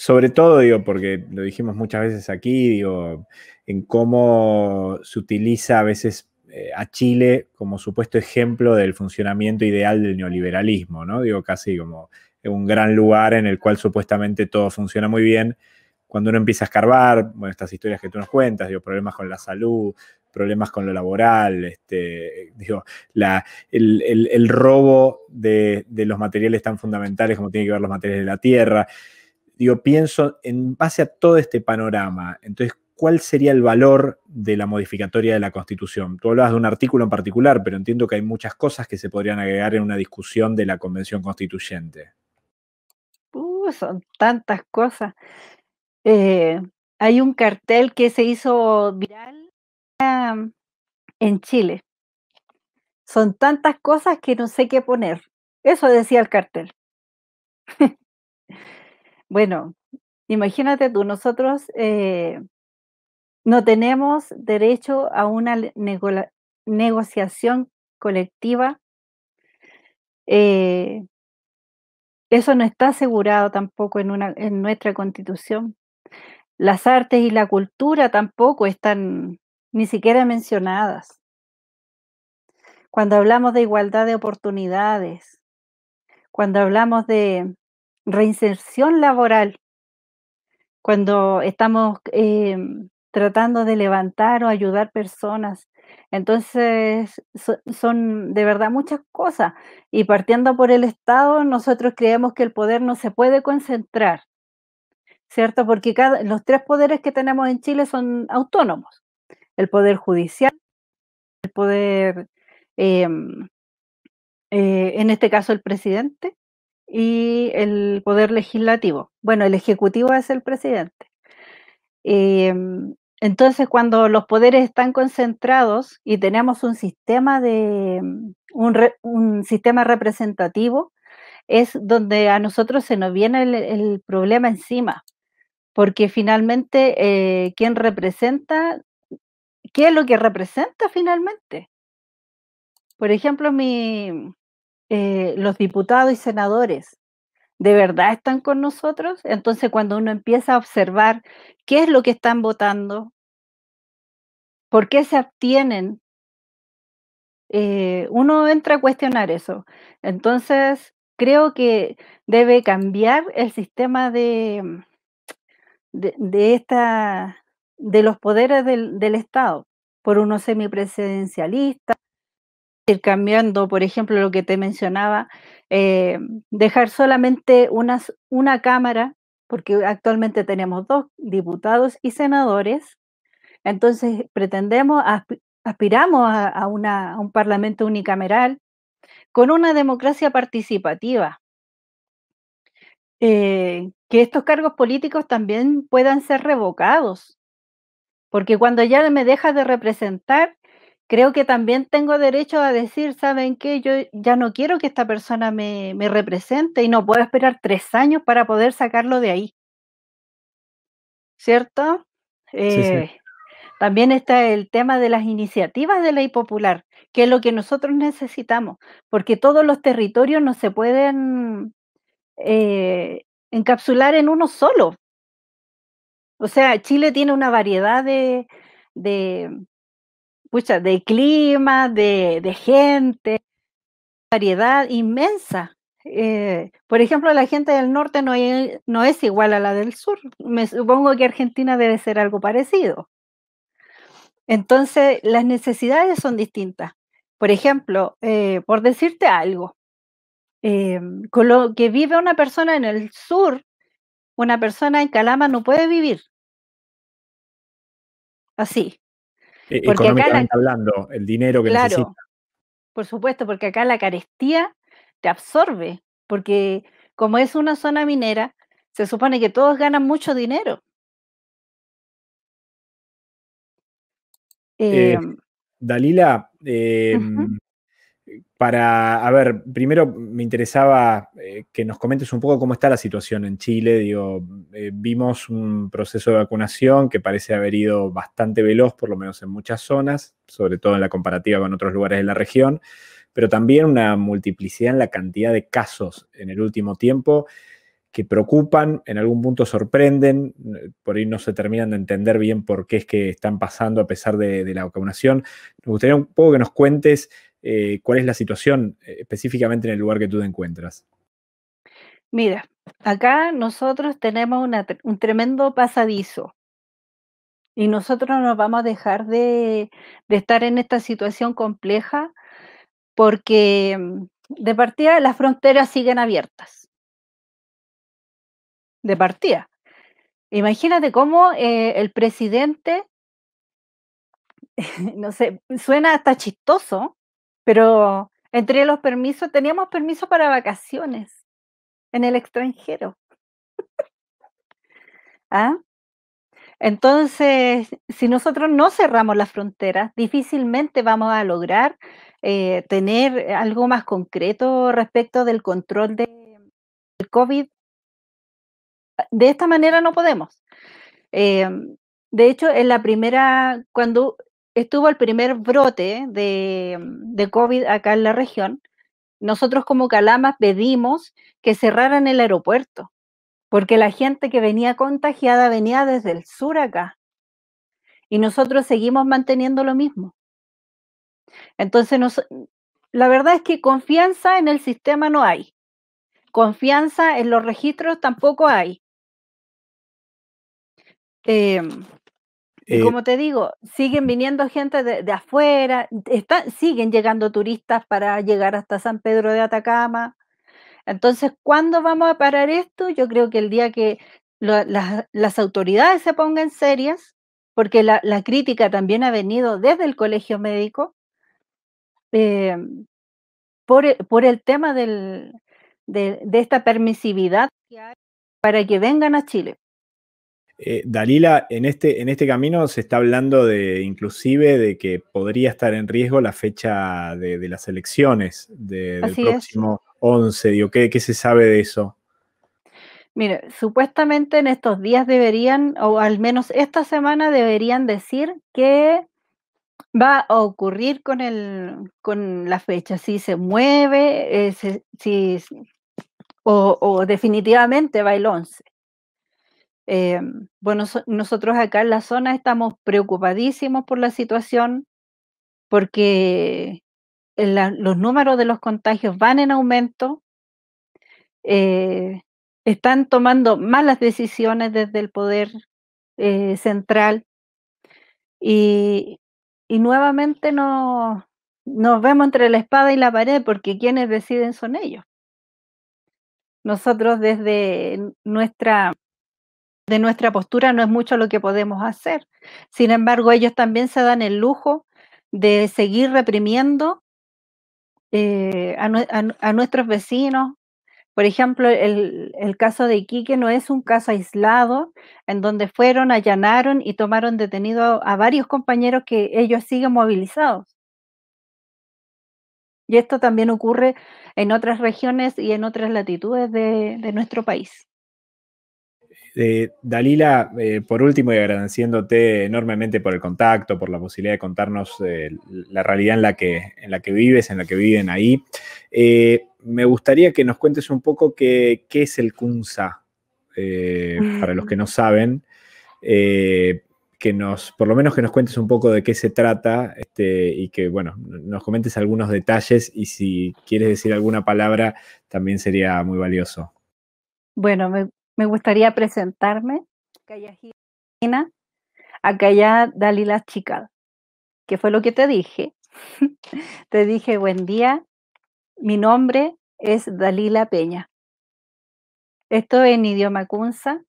sobre todo, digo, porque lo dijimos muchas veces aquí, digo, en cómo se utiliza a veces eh, a Chile como supuesto ejemplo del funcionamiento ideal del neoliberalismo, ¿no? Digo, casi como un gran lugar en el cual supuestamente todo funciona muy bien. Cuando uno empieza a escarbar, bueno, estas historias que tú nos cuentas, digo, problemas con la salud, problemas con lo laboral, este, digo, el, robo de, de los materiales tan fundamentales como tienen que ver los materiales de la tierra. Yo pienso en base a todo este panorama, entonces, ¿cuál sería el valor de la modificatoria de la Constitución? Tú hablabas de un artículo en particular, pero entiendo que hay muchas cosas que se podrían agregar en una discusión de la Convención Constituyente. Uh, son tantas cosas. Eh, hay un cartel que se hizo viral em, en Chile. Son tantas cosas que no sé qué poner. Eso decía el cartel. Bueno, imagínate tú, nosotros eh, no tenemos derecho a una negociación colectiva. Eh, eso no está asegurado tampoco en, en nuestra constitución. Las artes y la cultura tampoco están ni siquiera mencionadas. Cuando hablamos de igualdad de oportunidades, cuando hablamos de reinserción laboral, cuando estamos em, tratando de levantar o ayudar personas. Entonces, son de verdad muchas cosas. Y partiendo por el Estado, nosotros creemos que el poder no se puede concentrar, ¿cierto? Porque cada, los tres poderes que tenemos en Chile son autónomos. El poder judicial, el poder, em, eh, en este caso el presidente, y el poder legislativo. Bueno, el ejecutivo es el presidente. Em, entonces, cuando los poderes están concentrados y tenemos un sistema de mm, un, sistema representativo, es donde a nosotros se nos viene el, problema encima, porque finalmente eh, quién representa, qué es lo que representa finalmente. Por ejemplo, mi, eh, los diputados y senadores de verdad están con nosotros. Entonces, cuando uno empieza a observar qué es lo que están votando, por qué se abstienen, eh, uno entra a cuestionar eso. Entonces, creo que debe cambiar el sistema de, de, esta de los poderes del, del Estado por uno semipresidencialista, ir cambiando, por ejemplo, lo que te mencionaba, eh, dejar solamente unas, una cámara, porque actualmente tenemos dos diputados y senadores, entonces pretendemos, aspiramos a, un parlamento unicameral con una democracia participativa, eh, que estos cargos políticos también puedan ser revocados. Porque cuando ya me deja de representar, creo que también tengo derecho a decir, ¿saben qué? Yo ya no quiero que esta persona me, represente y no puedo esperar tres años para poder sacarlo de ahí. ¿Cierto? Eh, también está el tema de las iniciativas de ley popular, que es lo que nosotros necesitamos, porque todos los territorios no se pueden eh, encapsular en uno solo. O sea, Chile tiene una variedad de, pucha, de clima, de, gente, variedad inmensa. Eh, por ejemplo, la gente del norte no, es igual a la del sur. Me supongo que Argentina debe ser algo parecido. Entonces, las necesidades son distintas. Por ejemplo, eh, por decirte algo, eh, con lo que vive una persona en el sur, una persona en Calama no puede vivir así. E-, porque económicamente hablando, el dinero que claro, Por supuesto, porque acá la carestía te absorbe, porque como es una zona minera, se supone que todos ganan mucho dinero. Eh, em. Dalila, eh, para, a ver, primero me interesaba eh, que nos comentes un poco cómo está la situación en Chile. Digo, eh, vimos un proceso de vacunación que parece haber ido bastante veloz, por lo menos en muchas zonas, sobre todo en la comparativa con otros lugares de la región, pero también una multiplicidad en la cantidad de casos en el último tiempo que preocupan, en algún punto sorprenden, por ahí no se terminan de entender bien por qué es que están pasando a pesar de, de la vacunación. Me gustaría un poco que nos cuentes eh, cuál es la situación eh, específicamente en el lugar que tú te encuentras. Mira, acá nosotros tenemos un tremendo pasadizo y nosotros nos vamos a dejar de, estar en esta situación compleja porque mm, de partida las fronteras siguen abiertas. De partida. Imagínate cómo eh, el presidente, no sé, suena hasta chistoso, pero entre los permisos, teníamos permiso para vacaciones en el extranjero. ¿Ah? Entonces, si nosotros no cerramos las fronteras, difícilmente vamos a lograr eh, tener algo más concreto respecto del control del COVID. Ah, de esta manera no podemos. Em, de hecho, en la primera, cuando estuvo el primer brote de, COVID acá en la región, nosotros como Calama pedimos que cerraran el aeropuerto, porque la gente que venía contagiada venía desde el sur acá. Y nosotros seguimos manteniendo lo mismo. Entonces, la verdad es que confianza en el sistema no hay. Confianza en los registros tampoco hay. Em, eh como te digo, siguen viniendo gente de, afuera, están siguen llegando turistas para llegar hasta San Pedro de Atacama. Entonces, ¿cuándo vamos a parar esto? Yo creo que el día que las, autoridades se pongan serias, porque la, crítica también ha venido desde el colegio médico eh, por, e, por, el tema de, de esta permisividad para que vengan a Chile. Eh, Dalila, en este, en este camino se está hablando de inclusive de que podría estar en riesgo la fecha de, las elecciones del próximo 11. ¿qué, ¿Qué se sabe de eso? Mire, supuestamente en estos días deberían, o al menos esta semana deberían decir qué va a ocurrir con, con la fecha, si se mueve, eh, o, o, definitivamente va el 11. Em, bueno, nosotros acá en la zona estamos preocupadísimos por la situación porque los números de los contagios van en aumento, eh, están tomando malas decisiones desde el poder eh, central y, nuevamente no, nos vemos entre la espada y la pared porque quienes deciden son ellos. Nosotros desde nuestra de nuestra postura no es mucho lo que podemos hacer. Sin embargo, ellos también se dan el lujo de seguir reprimiendo eh, a, nuestros vecinos. Por ejemplo, el, caso de Iquique no es un caso aislado, en donde fueron, allanaron y tomaron detenido a, varios compañeros que ellos siguen movilizados. Y esto también ocurre en otras regiones y en otras latitudes de nuestro país. Eh, Dalila, eh, por último y agradeciéndote enormemente por el contacto, por la posibilidad de contarnos eh, la realidad en la, que, en la que vives, en la que viven ahí. me gustaría que nos cuentes un poco qué, es el CUNSA, para los que no saben, que nos, por lo menos que nos cuentes un poco de qué se trata este, y que, bueno, nos comentes algunos detalles y si quieres decir alguna palabra, también sería muy valioso. Bueno, me gustaría presentarme, a Calla Dalila Chical, que fue lo que te dije. te dije, buen día, mi nombre es Dalila Peña. Esto en idioma Kunza,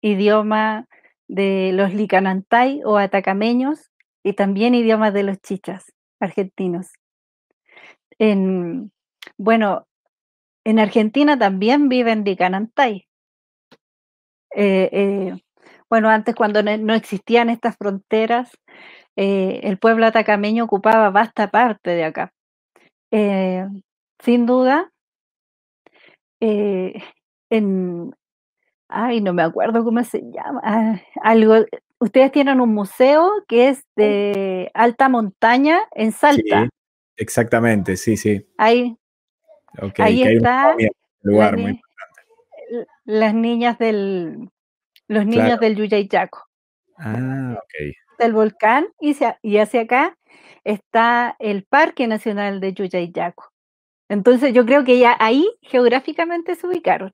idioma de los licanantay o atacameños y también idioma de los chichas argentinos. En, bueno, en Argentina también viven licanantay, eh, eh, bueno, antes cuando no existían estas fronteras, eh, el pueblo atacameño ocupaba vasta parte de acá. sin duda, en, ay, no me acuerdo cómo se llama, ah, algo, ustedes tienen un museo que es de alta montaña en Salta. exactamente, sí, sí. Ahí, okay, ahí está las niñas del, los niños del Yuyayaco. Ah, ok. Del volcán y, y hacia acá está el Parque Nacional de Yuyayaco. Entonces yo creo que ya ahí geográficamente se ubicaron.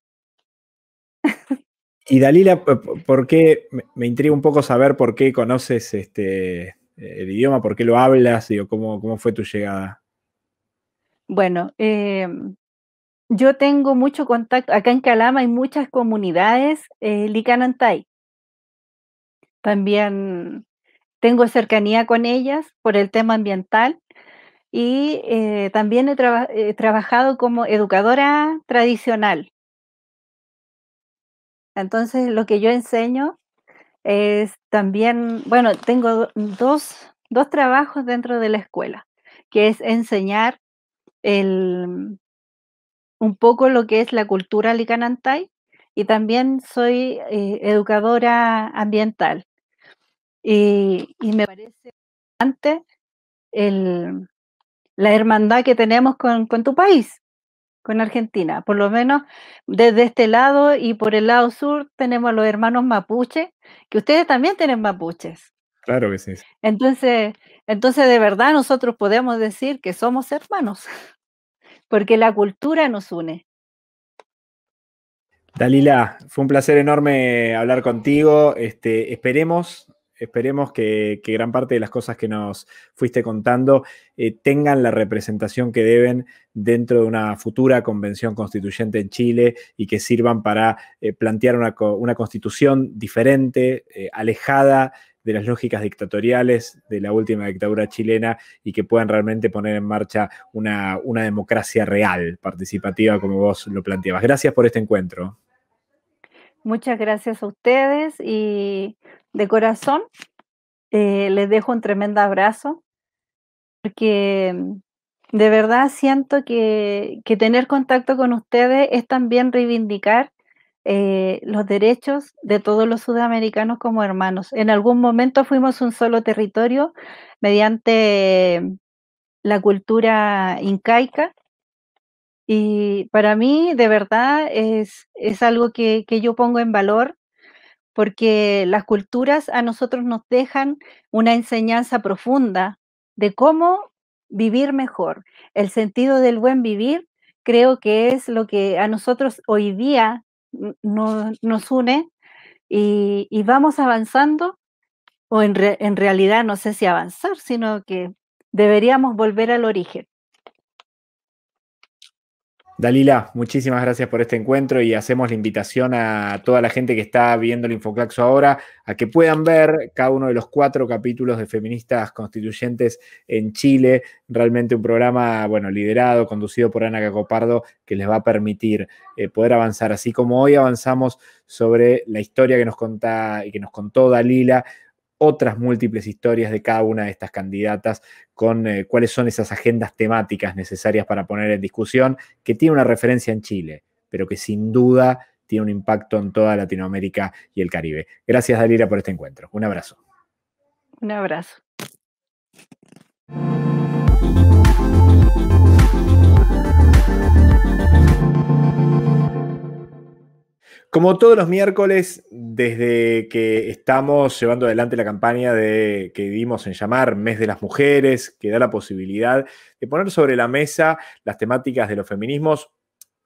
Y Dalila, ¿por qué? Me intriga un poco saber por qué conoces este, e-, el idioma, por qué lo hablas, y cómo, cómo fue tu llegada. Bueno, eh, yo tengo mucho contacto, acá en Calama hay muchas comunidades eh, Licanantay. También tengo cercanía con ellas por el tema ambiental y eh, también he, trabajado como educadora tradicional. Entonces, lo que yo enseño es también, bueno, tengo dos, dos trabajos dentro de la escuela, que es enseñar el, un poco lo que es la cultura licanantay y también soy eh, educadora ambiental. Y, me parece importante la hermandad que tenemos con, tu país, con Argentina. Por lo menos desde este lado y por el lado sur tenemos a los hermanos mapuche que ustedes también tienen mapuches. Claro que sí. Entonces, entonces de verdad nosotros podemos decir que somos hermanos. porque la cultura nos une. Dalila, fue un placer enorme hablar contigo. Este, esperemos, esperemos que, gran parte de las cosas que nos fuiste contando eh, tengan la representación que deben dentro de una futura convención constituyente en Chile y que sirvan para eh, plantear una, constitución diferente, eh, alejada de las lógicas dictatoriales de la última dictadura chilena y que puedan realmente poner en marcha una, democracia real, participativa, como vos lo planteabas. Gracias por este encuentro. Muchas gracias a ustedes y de corazón eh, les dejo un tremendo abrazo porque mm, de verdad siento que, que, tener contacto con ustedes es también reivindicar eh, los derechos de todos los sudamericanos como hermanos. En algún momento fuimos un solo territorio mediante mm, la cultura incaica y para mí de verdad es, algo que yo pongo en valor porque las culturas a nosotros nos dejan una enseñanza profunda de cómo vivir mejor. El sentido del buen vivir creo que es lo que a nosotros hoy día nos une y, vamos avanzando, o en realidad no sé si avanzar, sino que deberíamos volver al origen. Dalila, muchísimas gracias por este encuentro y hacemos la invitación a toda la gente que está viendo el Infoclaxo ahora a que puedan ver cada uno de los cuatro capítulos de Feministas Constituyentes en Chile. Realmente un programa, bueno, liderado, conducido por Ana Cacopardo, que les va a permitir eh, poder avanzar, así como hoy avanzamos sobre la historia que nos, conta y que nos contó Dalila, otras múltiples historias de cada una de estas candidatas, con eh, cuáles son esas agendas temáticas necesarias para poner en discusión, que tiene una referencia en Chile, pero que sin duda tiene un impacto en toda Latinoamérica y el Caribe. Gracias, Dalira, por este encuentro. Un abrazo. Un abrazo. Como todos los miércoles, desde que estamos llevando adelante la campaña de, que dimos en llamar Mes de las Mujeres, que da la posibilidad de poner sobre la mesa las temáticas de los feminismos,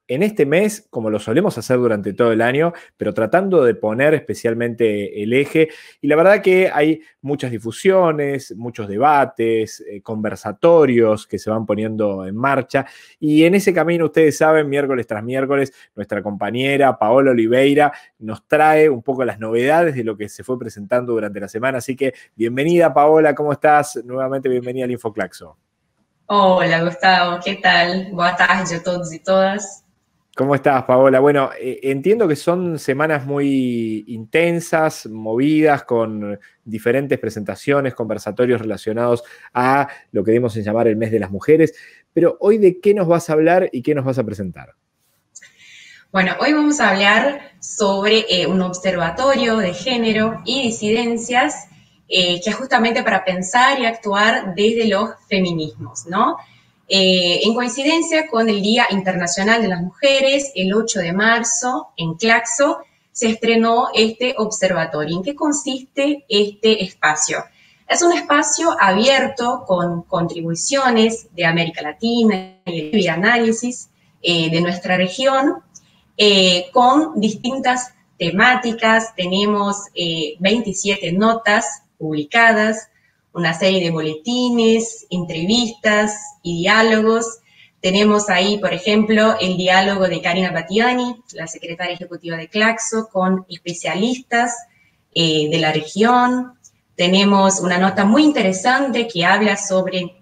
en este mes, como lo solemos hacer durante todo el año, pero tratando de poner especialmente el eje. Y la verdad que hay muchas difusiones, muchos debates, eh, conversatorios que se van poniendo en marcha. Y en ese camino, ustedes saben, miércoles tras miércoles, nuestra compañera Paola Oliveira nos trae un poco las novedades de lo que se fue presentando durante la semana. Así que bienvenida Paola, ¿cómo estás? Nuevamente bienvenida al InfoClaxo. Hola Gustavo, ¿qué tal? Buenas tardes a todos y todas. ¿Cómo estás, Paola? Bueno, eh, entiendo que son semanas muy intensas, movidas, con diferentes presentaciones, conversatorios relacionados a lo que en llamar el mes de las mujeres, pero hoy de qué nos vas a hablar y qué nos vas a presentar. Bueno, hoy vamos a hablar sobre eh, un observatorio de género y disidencias, eh, que es justamente para pensar y actuar desde los feminismos, ¿no? Eh, en coincidencia con el Día Internacional de las Mujeres, el 8 de marzo, en Claxo, se estrenó este observatorio. ¿En qué consiste este espacio? Es un espacio abierto con contribuciones de América Latina y análisis eh, de nuestra región eh, con distintas temáticas. Tenemos 27 notas publicadas, una serie de boletines, entrevistas y diálogos. Tenemos ahí, por ejemplo, el diálogo de Karina Batiani, la secretaria ejecutiva de Claxo, con especialistas eh, de la región. Tenemos una nota muy interesante que habla sobre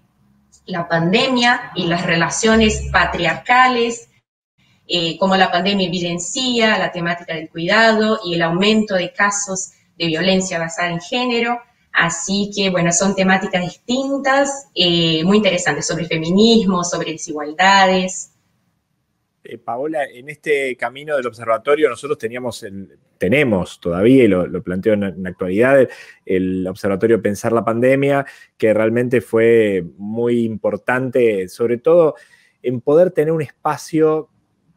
la pandemia y las relaciones patriarcales, como eh, cómo la pandemia evidencia la temática del cuidado y el aumento de casos de violencia basada en género. Así que, bueno, son temáticas distintas, eh, muy interesantes, sobre feminismo, sobre desigualdades. Eh, Paola, en este camino del observatorio nosotros teníamos, tenemos todavía, y lo, planteo en, la actualidad, el observatorio Pensar la Pandemia, que realmente fue muy importante, sobre todo en poder tener un espacio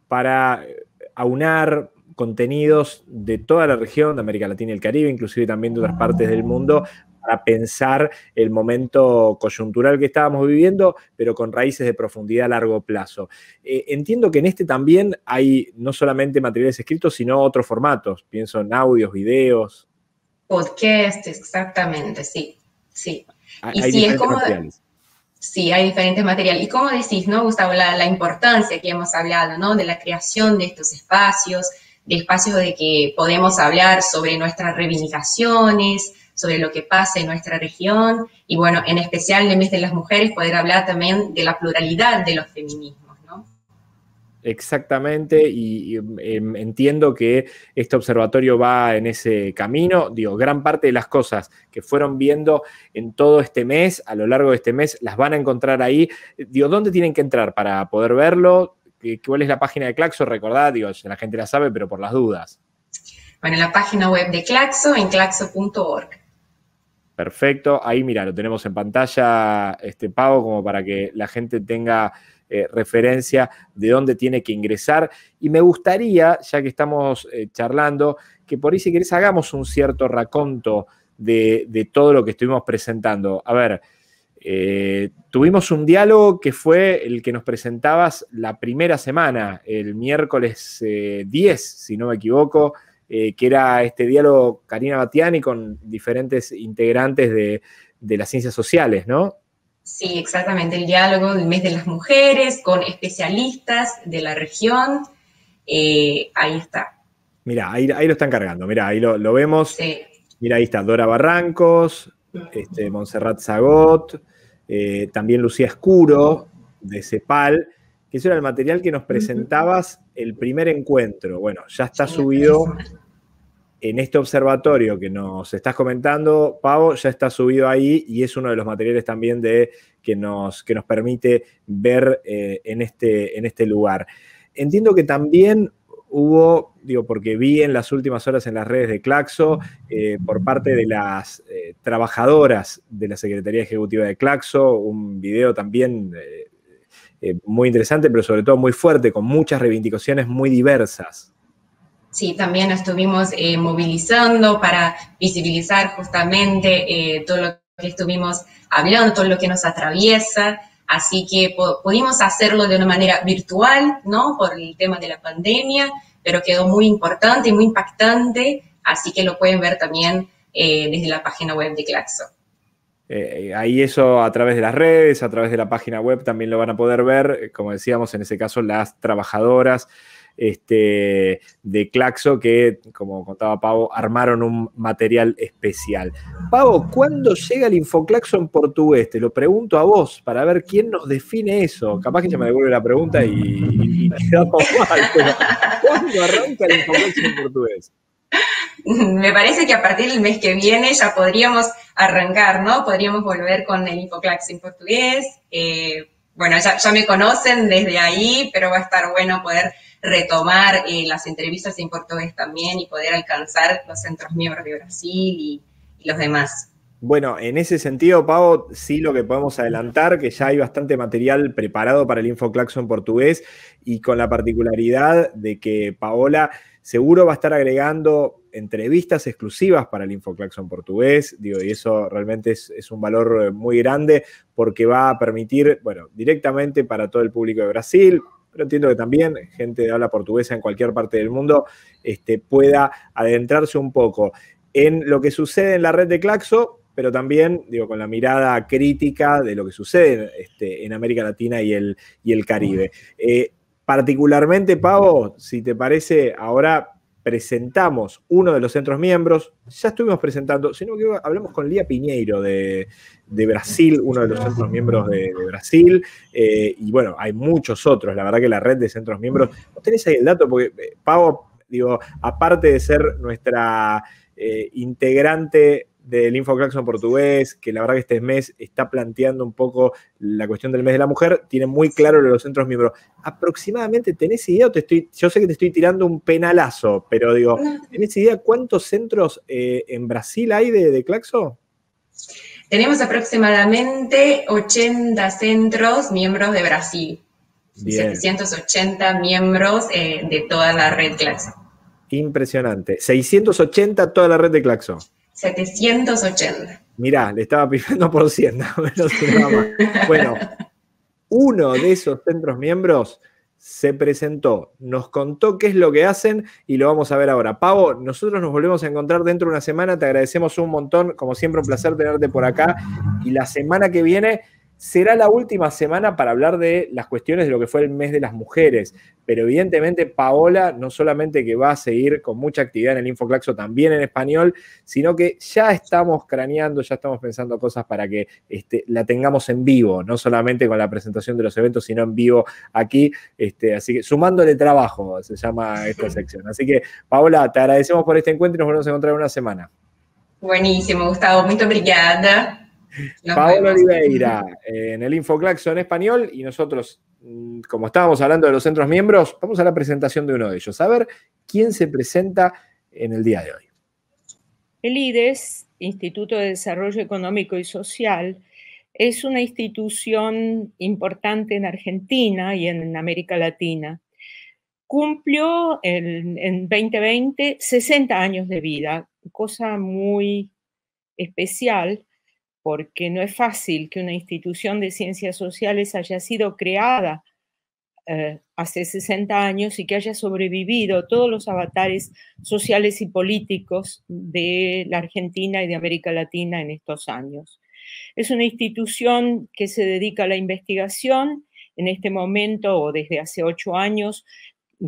para aunar contenidos de toda la región, de América Latina y el Caribe, inclusive también de otras partes del mundo, para pensar el momento coyuntural que estábamos viviendo, pero con raíces de profundidad a largo plazo. Eh, entiendo que en este también hay no solamente materiales escritos, sino otros formatos. Pienso en audios, videos. Podcast, exactamente, sí, sí. Hay, y Sí, hay diferentes materiales. Y como decís, ¿no, Gustavo? La, importancia que hemos hablado, De la creación de estos espacios, de espacios de que podemos hablar sobre nuestras reivindicaciones, sobre lo que pasa en nuestra región y bueno, en especial en el mes de las mujeres poder hablar también de la pluralidad de los feminismos, ¿no? Exactamente, y, em, entiendo que este observatorio va en ese camino. Digo, gran parte de las cosas que fueron viendo en todo este mes, a lo largo de este mes, las van a encontrar ahí. Digo, ¿dónde tienen que entrar para poder verlo? ¿Cuál es la página de Claxo? Recordad, digo, la gente la sabe, pero por las dudas. Bueno, la página web de Claxo en claxo.org. Perfecto. Ahí, mira, lo tenemos en pantalla, este pago, como para que la gente tenga eh, referencia de dónde tiene que ingresar. Y me gustaría, ya que estamos eh, charlando, que por ahí, si querés, hagamos un cierto raconto de, todo lo que estuvimos presentando. A ver, eh, tuvimos un diálogo que fue el que nos presentabas la primera semana, el miércoles 10, si no me equivoco. Eh, que era este diálogo Karina Batiani con diferentes integrantes de, las ciencias sociales, ¿no? Sí, exactamente, el diálogo del mes de las mujeres con especialistas de la región. Eh, ahí está. Mira, ahí, lo están cargando, mira, ahí lo, vemos. Sí. Mira, ahí está Dora Barrancos, este, Montserrat Zagot, eh, también Lucía Escuro de Cepal. Y era el material que nos presentabas el primer encuentro. Bueno, ya está subido en este observatorio que nos estás comentando, Pavo, ya está subido ahí y es uno de los materiales también de, que, nos, que nos permite ver eh, en, este, en este lugar. Entiendo que también hubo, digo, porque vi en las últimas horas en las redes de Claxo, eh, por parte de las eh, trabajadoras de la Secretaría Ejecutiva de Claxo, un video también eh, muy interesante, pero sobre todo muy fuerte, con muchas reivindicaciones muy diversas. Sí, también estuvimos eh, movilizando para visibilizar justamente eh, todo lo que estuvimos hablando, todo lo que nos atraviesa. Así que pudimos hacerlo de una manera virtual, ¿no? Por el tema de la pandemia, pero quedó muy importante y muy impactante. Así que lo pueden ver también desde la página web de Claxo. Eh, ahí eso a través de las redes, a través de la página web también lo van a poder ver, eh, como decíamos en ese caso las trabajadoras este, de Claxo que, como contaba Pavo, armaron un material especial. Pavo, ¿cuándo llega el Infoclaxo en portugués? Te lo pregunto a vos para ver quién nos define eso. Capaz que ya me devuelve la pregunta y, me quedamos mal, pero ¿cuándo arranca el Infoclaxo en portugués? me parece que a partir del mes que viene ya podríamos arrancar, ¿no? Podríamos volver con el Infoclax en portugués. Eh, bueno, ya, me conocen desde ahí, pero va a estar bueno poder retomar eh, las entrevistas en portugués también y poder alcanzar los centros miembros de Brasil y, los demás. Bueno, en ese sentido, Pavo, sí lo que podemos adelantar, que ya hay bastante material preparado para el InfoClaxo en portugués y con la particularidad de que Paola seguro va a estar agregando entrevistas exclusivas para el Infoclaxon portugués, digo, y eso realmente es, un valor eh, muy grande porque va a permitir, bueno, directamente para todo el público de Brasil, pero entiendo que también gente de habla portuguesa en cualquier parte del mundo este, pueda adentrarse un poco en lo que sucede en la red de Claxo, pero también, digo, con la mirada crítica de lo que sucede este, en América Latina y el, y el Caribe. Eh, particularmente, Pavo, si te parece, ahora presentamos uno de los centros miembros, ya estuvimos presentando, sino que hablamos con Lía Piñeiro de, Brasil, uno de los centros miembros de, Brasil, eh, y bueno, hay muchos otros, la verdad que la red de centros miembros, ¿no tenés ahí el dato? Porque eh, Pago digo, aparte de ser nuestra eh, integrante del Infoclaxon portugués, que la verdad que este mes está planteando un poco la cuestión del mes de la mujer, tiene muy claro los centros miembros. Aproximadamente, ¿tenés idea? te estoy, yo sé que te estoy tirando un penalazo, pero digo, ¿tenés idea cuántos centros eh, en Brasil hay de, de Claxo? Tenemos aproximadamente 80 centros miembros de Brasil. 680 780 miembros eh, de toda la red Claxo. Impresionante. 680 toda la red de Claxo. 780. Mirá, le estaba pidiendo por 100, no, Bueno, uno de esos centros miembros se presentó, nos contó qué es lo que hacen y lo vamos a ver ahora. Pavo, nosotros nos volvemos a encontrar dentro de una semana, te agradecemos un montón, como siempre un placer tenerte por acá y la semana que viene será la última semana para hablar de las cuestiones de lo que fue el mes de las mujeres, pero evidentemente Paola no solamente que va a seguir con mucha actividad en el Infoclaxo también en español, sino que ya estamos craneando, ya estamos pensando cosas para que este, la tengamos en vivo, no solamente con la presentación de los eventos, sino en vivo aquí, este, así que sumándole trabajo se llama esta sección. Así que Paola, te agradecemos por este encuentro y nos volvemos a encontrar en una semana. Buenísimo, Gustavo. muy obrigada. Paola Oliveira, en el Infoclaxo en español, y nosotros, mm, como estábamos hablando de los centros miembros, vamos a la presentación de uno de ellos. A ver quién se presenta en el día de hoy. El IDES, Instituto de Desarrollo Económico y Social, es una institución importante en Argentina y en América Latina. Cumplió en 2020 60 años de vida, cosa muy especial porque no es fácil que una institución de ciencias sociales haya sido creada eh, hace 60 años y que haya sobrevivido todos los avatares sociales y políticos de la Argentina y de América Latina en estos años. Es una institución que se dedica a la investigación. En este momento, o desde hace ocho años,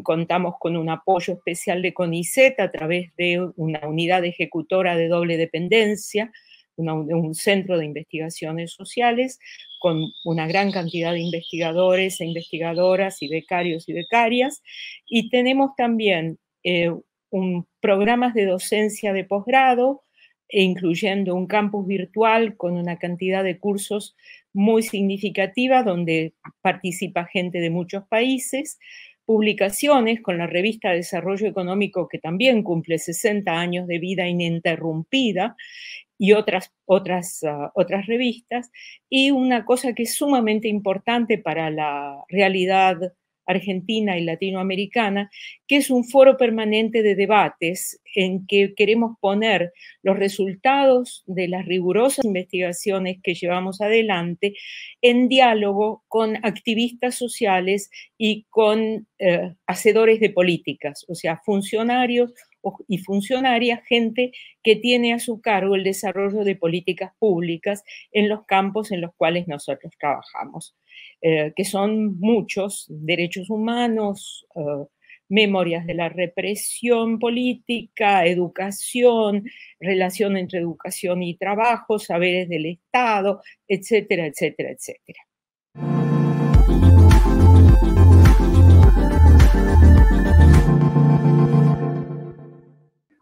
contamos con un apoyo especial de CONICET a través de una unidad ejecutora de doble dependencia, un centro de investigaciones sociales con una gran cantidad de investigadores e investigadoras y becarios y becarias. Y tenemos también eh, programas de docencia de posgrado, e incluyendo un campus virtual con una cantidad de cursos muy significativa donde participa gente de muchos países, publicaciones con la revista Desarrollo Económico que también cumple 60 años de vida ininterrumpida y otras, otras, ah, otras revistas. Y una cosa que es sumamente importante para la realidad argentina y latinoamericana, que es un foro permanente de debates en que queremos poner los resultados de las rigurosas investigaciones que llevamos adelante en diálogo con activistas sociales y con eh, hacedores de políticas, o sea, funcionarios y funcionaria, gente que tiene a su cargo el desarrollo de políticas públicas en los campos en los cuales nosotros trabajamos, eh, que son muchos, derechos humanos, eh, memorias de la represión política, educación, relación entre educación y trabajo, saberes del Estado, etcétera, etcétera, etcétera.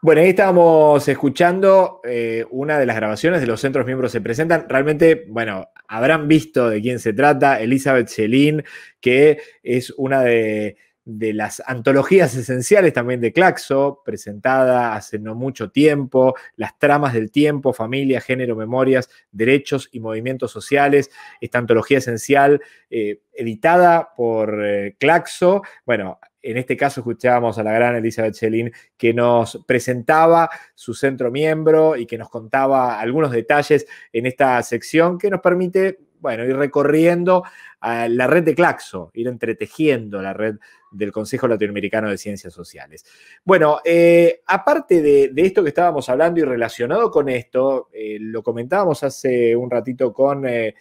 Bueno, ahí estábamos escuchando eh, una de las grabaciones de los centros miembros se presentan. Realmente, bueno, habrán visto de quién se trata, Elizabeth Chelín, que es una de, las antologías esenciales también de Claxo, presentada hace no mucho tiempo, las tramas del tiempo, familia, género, memorias, derechos y movimientos sociales, esta antología esencial eh, editada por eh, Claxo, bueno, en este caso escuchábamos a la gran Elizabeth Chelin que nos presentaba su centro miembro y que nos contaba algunos detalles en esta sección que nos permite bueno, ir recorriendo ah, la red de Claxo, ir entretejiendo la red del Consejo Latinoamericano de Ciencias Sociales. Bueno, eh, aparte de, esto que estábamos hablando y relacionado con esto, eh, lo comentábamos hace un ratito con eh,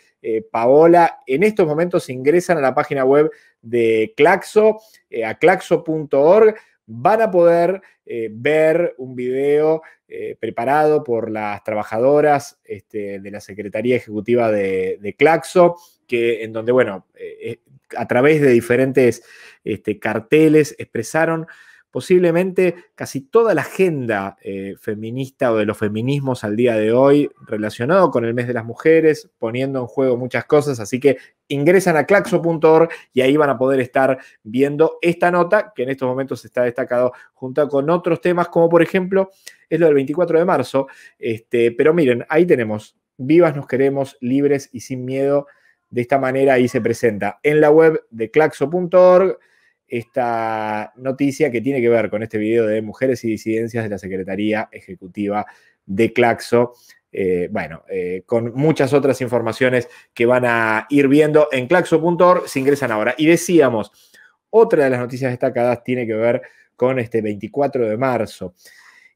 Paola, en estos momentos ingresan a la página web de Claxo, a claxo.org, van a poder eh, ver un video eh, preparado por las trabajadoras este, de la Secretaría Ejecutiva de, Claxo, que, en donde, bueno, eh, a través de diferentes este, carteles expresaron posiblemente casi toda la agenda eh, feminista o de los feminismos al día de hoy relacionado con el mes de las mujeres, poniendo en juego muchas cosas, así que ingresan a claxo.org y ahí van a poder estar viendo esta nota que en estos momentos está destacado junto con otros temas como por ejemplo es lo del 24 de marzo, este, pero miren, ahí tenemos, vivas nos queremos, libres y sin miedo, de esta manera ahí se presenta en la web de claxo.org esta noticia que tiene que ver con este video de mujeres y disidencias de la Secretaría Ejecutiva de Claxo. Eh, bueno, eh, con muchas otras informaciones que van a ir viendo en claxo.org, se ingresan ahora. Y decíamos, otra de las noticias destacadas tiene que ver con este 24 de marzo.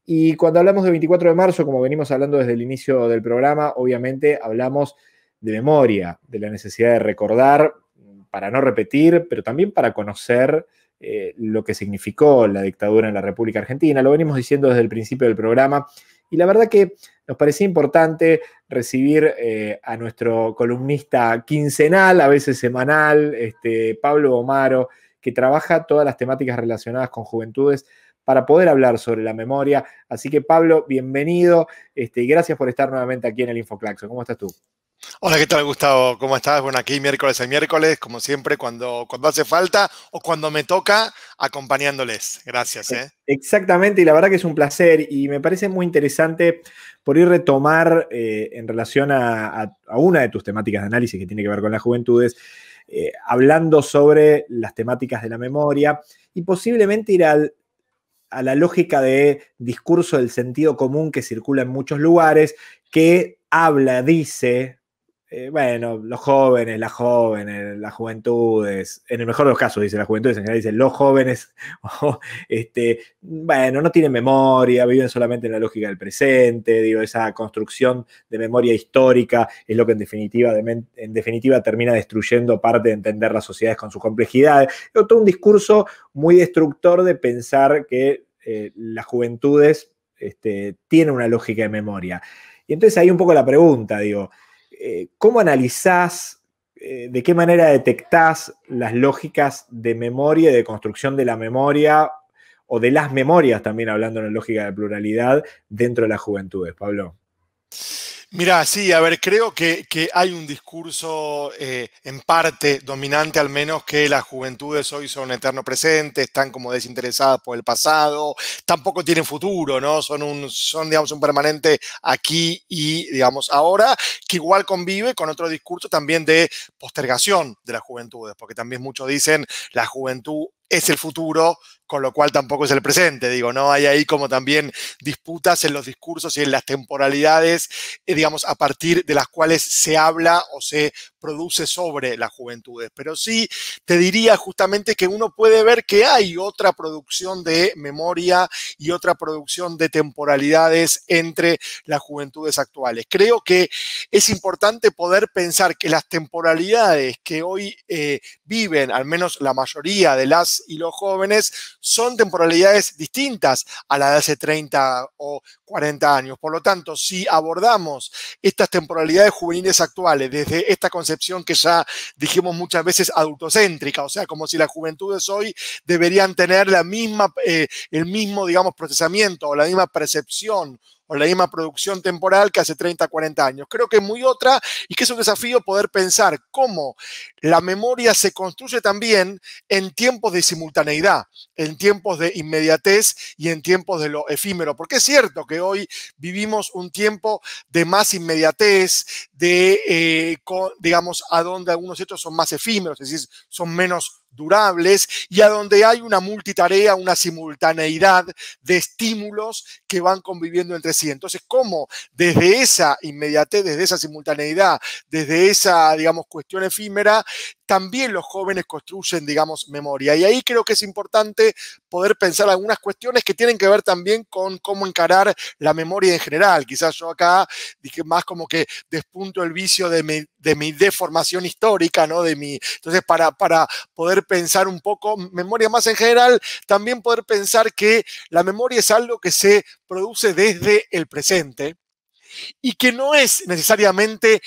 Y cuando hablamos de 24 de marzo, como venimos hablando desde el inicio del programa, obviamente hablamos de memoria, de la necesidad de recordar para no repetir, pero también para conocer eh, lo que significó la dictadura en la República Argentina. Lo venimos diciendo desde el principio del programa y la verdad que nos parecía importante recibir eh, a nuestro columnista quincenal, a veces semanal, este, Pablo Omaro, que trabaja todas las temáticas relacionadas con juventudes para poder hablar sobre la memoria. Así que Pablo, bienvenido este, y gracias por estar nuevamente aquí en el InfoClaxo. ¿Cómo estás tú? Hola, ¿qué tal Gustavo? ¿Cómo estás? Bueno, aquí miércoles a miércoles, como siempre, cuando, cuando hace falta o cuando me toca, acompañándoles. Gracias. E ¿eh? Exactamente, y la verdad que es un placer y me parece muy interesante por ir retomar eh, en relación a, una de tus temáticas de análisis que tiene que ver con las juventudes, eh, hablando sobre las temáticas de la memoria y posiblemente ir a la lógica de discurso del sentido común que circula en muchos lugares, que habla, dice, eh, bueno, los jóvenes, las jóvenes, las juventudes, en el mejor de los casos, dice la juventud, en general dice los jóvenes, este, bueno, no tienen memoria, viven solamente en la lógica del presente, digo, esa construcción de memoria histórica es lo que en definitiva, en definitiva termina destruyendo parte de entender las sociedades con sus complejidades. todo un discurso muy destructor de pensar que eh, las juventudes este, tienen una lógica de memoria. Y entonces ahí un poco la pregunta, digo, eh, ¿cómo analizás, eh, de qué manera detectás las lógicas de memoria y de construcción de la memoria o de las memorias, también hablando en la lógica de pluralidad, dentro de las juventudes, Pablo? Mira, sí, a ver, creo que, hay un discurso eh, en parte dominante al menos que las juventudes hoy son eterno presente, están como desinteresadas por el pasado, tampoco tienen futuro, ¿no? Son un, son, digamos, un permanente aquí y, digamos, ahora, que igual convive con otro discurso también de postergación de las juventudes, porque también muchos dicen la juventud es el futuro, con lo cual tampoco es el presente. Digo, ¿no? Hay ahí como también disputas en los discursos y en las temporalidades, eh, digamos, a partir de las cuales se habla o se produce sobre las juventudes. Pero sí te diría justamente que uno puede ver que hay otra producción de memoria y otra producción de temporalidades entre las juventudes actuales. Creo que es importante poder pensar que las temporalidades que hoy eh, viven, al menos la mayoría de las y los jóvenes son temporalidades distintas a la de hace 30 o 40 años. Por lo tanto, si abordamos estas temporalidades juveniles actuales desde esta concepción que ya dijimos muchas veces adultocéntrica, o sea, como si las juventudes hoy deberían tener la misma, eh, el mismo, digamos, procesamiento o la misma percepción o la misma producción temporal que hace 30, 40 años. Creo que es muy otra y que es un desafío poder pensar cómo la memoria se construye también en tiempos de simultaneidad, en tiempos de inmediatez y en tiempos de lo efímero. Porque es cierto que hoy vivimos un tiempo de más inmediatez, de, eh, digamos, a donde algunos hechos son más efímeros, es decir, son menos durables y a donde hay una multitarea, una simultaneidad de estímulos que van conviviendo entre sí. Entonces, ¿cómo desde esa inmediatez, desde esa simultaneidad, desde esa, digamos, cuestión efímera, también los jóvenes construyen, digamos, memoria. Y ahí creo que es importante poder pensar algunas cuestiones que tienen que ver también con cómo encarar la memoria en general. Quizás yo acá dije más como que despunto el vicio de mi, deformación histórica, ¿no? De mi, entonces, para, para poder pensar un poco memoria más en general, también poder pensar que la memoria es algo que se produce desde el presente y que no es necesariamente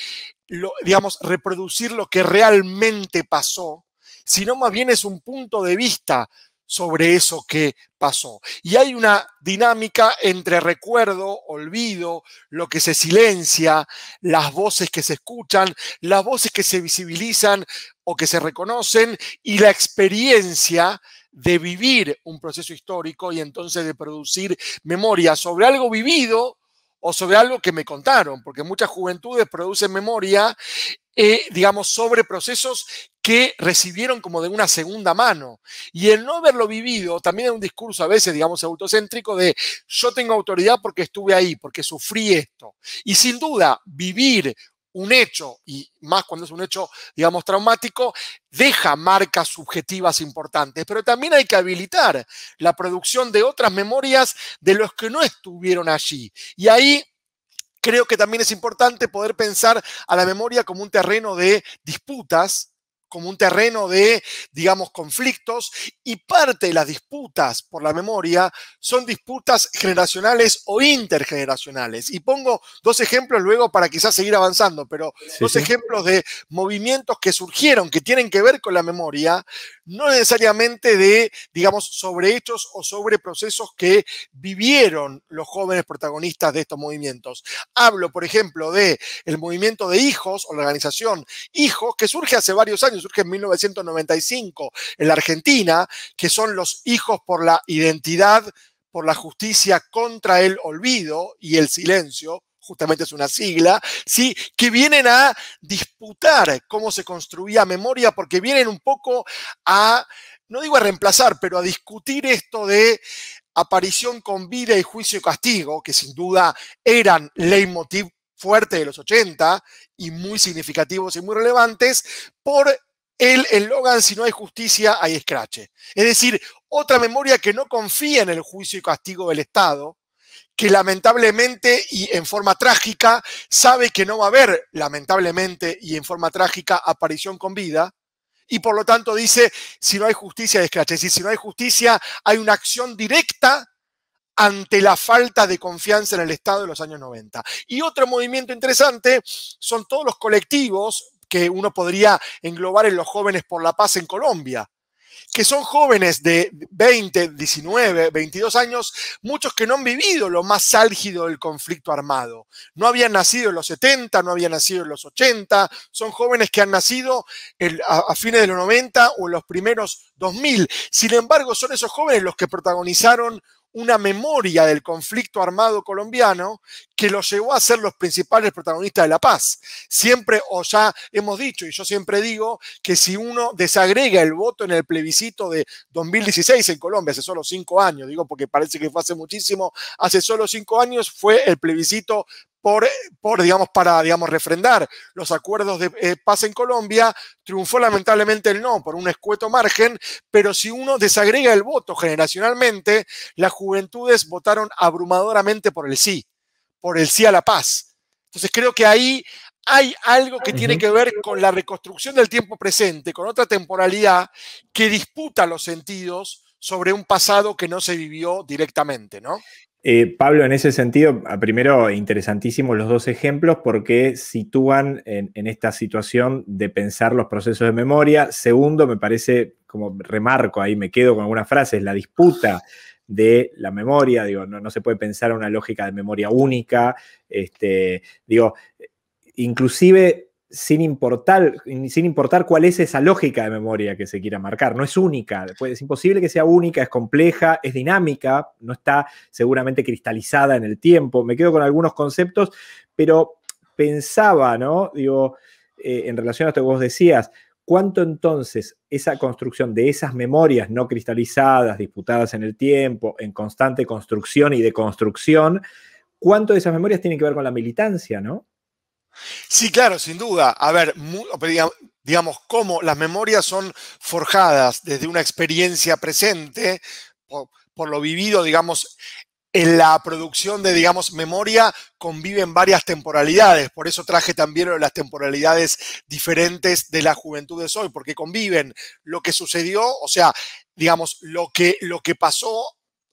digamos, reproducir lo que realmente pasó, sino más bien es un punto de vista sobre eso que pasó. Y hay una dinámica entre recuerdo, olvido, lo que se silencia, las voces que se escuchan, las voces que se visibilizan o que se reconocen y la experiencia de vivir un proceso histórico y entonces de producir memoria sobre algo vivido o sobre algo que me contaron, porque muchas juventudes producen memoria, eh, digamos, sobre procesos que recibieron como de una segunda mano. Y el no haberlo vivido también es un discurso a veces, digamos, autocéntrico de yo tengo autoridad porque estuve ahí, porque sufrí esto. Y sin duda, vivir un hecho, y más cuando es un hecho, digamos, traumático, deja marcas subjetivas importantes, pero también hay que habilitar la producción de otras memorias de los que no estuvieron allí. Y ahí creo que también es importante poder pensar a la memoria como un terreno de disputas como un terreno de, digamos, conflictos y parte de las disputas por la memoria son disputas generacionales o intergeneracionales. Y pongo dos ejemplos luego para quizás seguir avanzando, pero dos ejemplos de movimientos que surgieron que tienen que ver con la memoria, no necesariamente de, digamos, sobre hechos o sobre procesos que vivieron los jóvenes protagonistas de estos movimientos. Hablo, por ejemplo, de el movimiento de hijos o la organización Hijos, que surge hace varios años, surge en 1995 en la Argentina, que son los hijos por la identidad por la justicia contra el olvido y el silencio, justamente es una sigla, ¿sí? que vienen a disputar cómo se construía memoria, porque vienen un poco a, no digo a reemplazar, pero a discutir esto de aparición con vida y juicio y castigo, que sin duda eran leitmotiv fuerte de los 80 y muy significativos y muy relevantes, por el eslogan si no hay justicia hay escrache. Es decir, otra memoria que no confía en el juicio y castigo del Estado, que lamentablemente y en forma trágica sabe que no va a haber, lamentablemente y en forma trágica, aparición con vida, y por lo tanto dice, si no hay justicia, escrache. si no hay justicia, hay una acción directa ante la falta de confianza en el Estado de los años 90. Y otro movimiento interesante son todos los colectivos que uno podría englobar en los jóvenes por la paz en Colombia que son jóvenes de 20, 19, 22 años, muchos que no han vivido lo más álgido del conflicto armado. No habían nacido en los 70, no habían nacido en los 80, son jóvenes que han nacido a, fines de los 90 o en los primeros 2000. Sin embargo, son esos jóvenes los que protagonizaron una memoria del conflicto armado colombiano que los llevó a ser los principales protagonistas de la paz. Siempre, o ya hemos dicho, y yo siempre digo, que si uno desagrega el voto en el plebiscito de 2016 en Colombia, hace solo cinco años, digo porque parece que fue hace muchísimo, hace solo cinco años fue el plebiscito por, digamos, para, digamos, refrendar los acuerdos de eh, paz en Colombia, triunfó lamentablemente el no por un escueto margen, pero si uno desagrega el voto generacionalmente, las juventudes votaron abrumadoramente por el sí, por el sí a la paz. Entonces creo que ahí hay algo que tiene que ver con la reconstrucción del tiempo presente, con otra temporalidad que disputa los sentidos sobre un pasado que no se vivió directamente, ¿no? Eh, Pablo, en ese sentido, primero, interesantísimos los dos ejemplos porque sitúan en, esta situación de pensar los procesos de memoria. Segundo, me parece, como remarco ahí, me quedo con algunas frases, la disputa de la memoria, digo, no, se puede pensar una lógica de memoria única, este, digo, inclusive sin importar, sin importar cuál es esa lógica de memoria que se quiera marcar. No es única, es imposible que sea única, es compleja, es dinámica, no está seguramente cristalizada en el tiempo. Me quedo con algunos conceptos, pero pensaba, ¿no? Digo, eh, en relación a esto que vos decías, ¿cuánto entonces esa construcción de esas memorias no cristalizadas, disputadas en el tiempo, en constante construcción y deconstrucción, cuánto de esas memorias tienen que ver con la militancia, ¿no? Sí, claro, sin duda. A ver, digamos, cómo las memorias son forjadas desde una experiencia presente, por, lo vivido, digamos, en la producción de, digamos, memoria conviven varias temporalidades. Por eso traje también las temporalidades diferentes de la juventud de hoy, porque conviven lo que sucedió, o sea, digamos, lo que, lo que pasó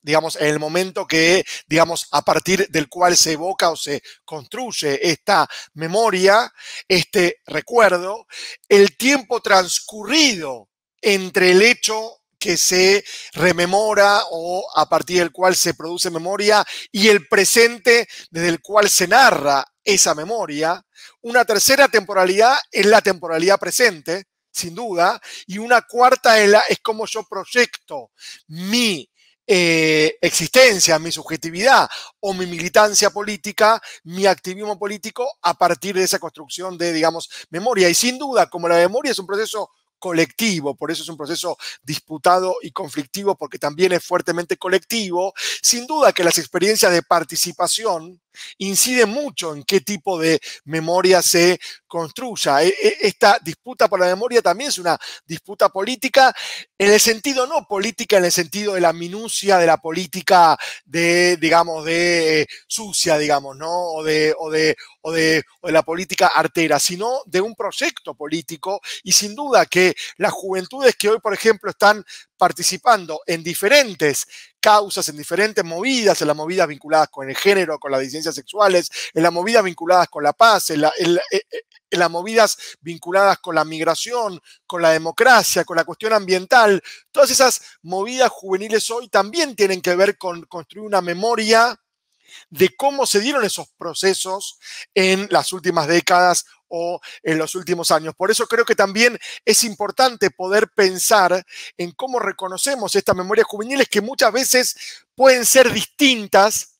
digamos, en el momento que, digamos, a partir del cual se evoca o se construye esta memoria, este recuerdo, el tiempo transcurrido entre el hecho que se rememora o a partir del cual se produce memoria y el presente desde el cual se narra esa memoria. Una tercera temporalidad es la temporalidad presente, sin duda, y una cuarta es, la, es como yo proyecto mi eh, existencia, mi subjetividad o mi militancia política, mi activismo político a partir de esa construcción de, digamos, memoria. Y sin duda, como la memoria es un proceso colectivo, por eso es un proceso disputado y conflictivo, porque también es fuertemente colectivo, sin duda que las experiencias de participación incide mucho en qué tipo de memoria se construya. E, e, esta disputa por la memoria también es una disputa política, en el sentido no política, en el sentido de la minucia de la política de, digamos, de eh, sucia, digamos, ¿no? O de, de, de, o de la política artera, sino de un proyecto político. Y sin duda que las juventudes que hoy, por ejemplo, están participando en diferentes causas, en diferentes movidas, en las movidas vinculadas con el género, con las disidencias sexuales, en las movidas vinculadas con la paz, en, eh, eh, en, las movidas vinculadas con la migración, con la democracia, con la cuestión ambiental. Todas esas movidas juveniles hoy también tienen que ver con construir una memoria de cómo se dieron esos procesos en las últimas décadas o en los últimos años. Por eso creo que también es importante poder pensar en cómo reconocemos estas memorias juveniles que muchas veces pueden ser distintas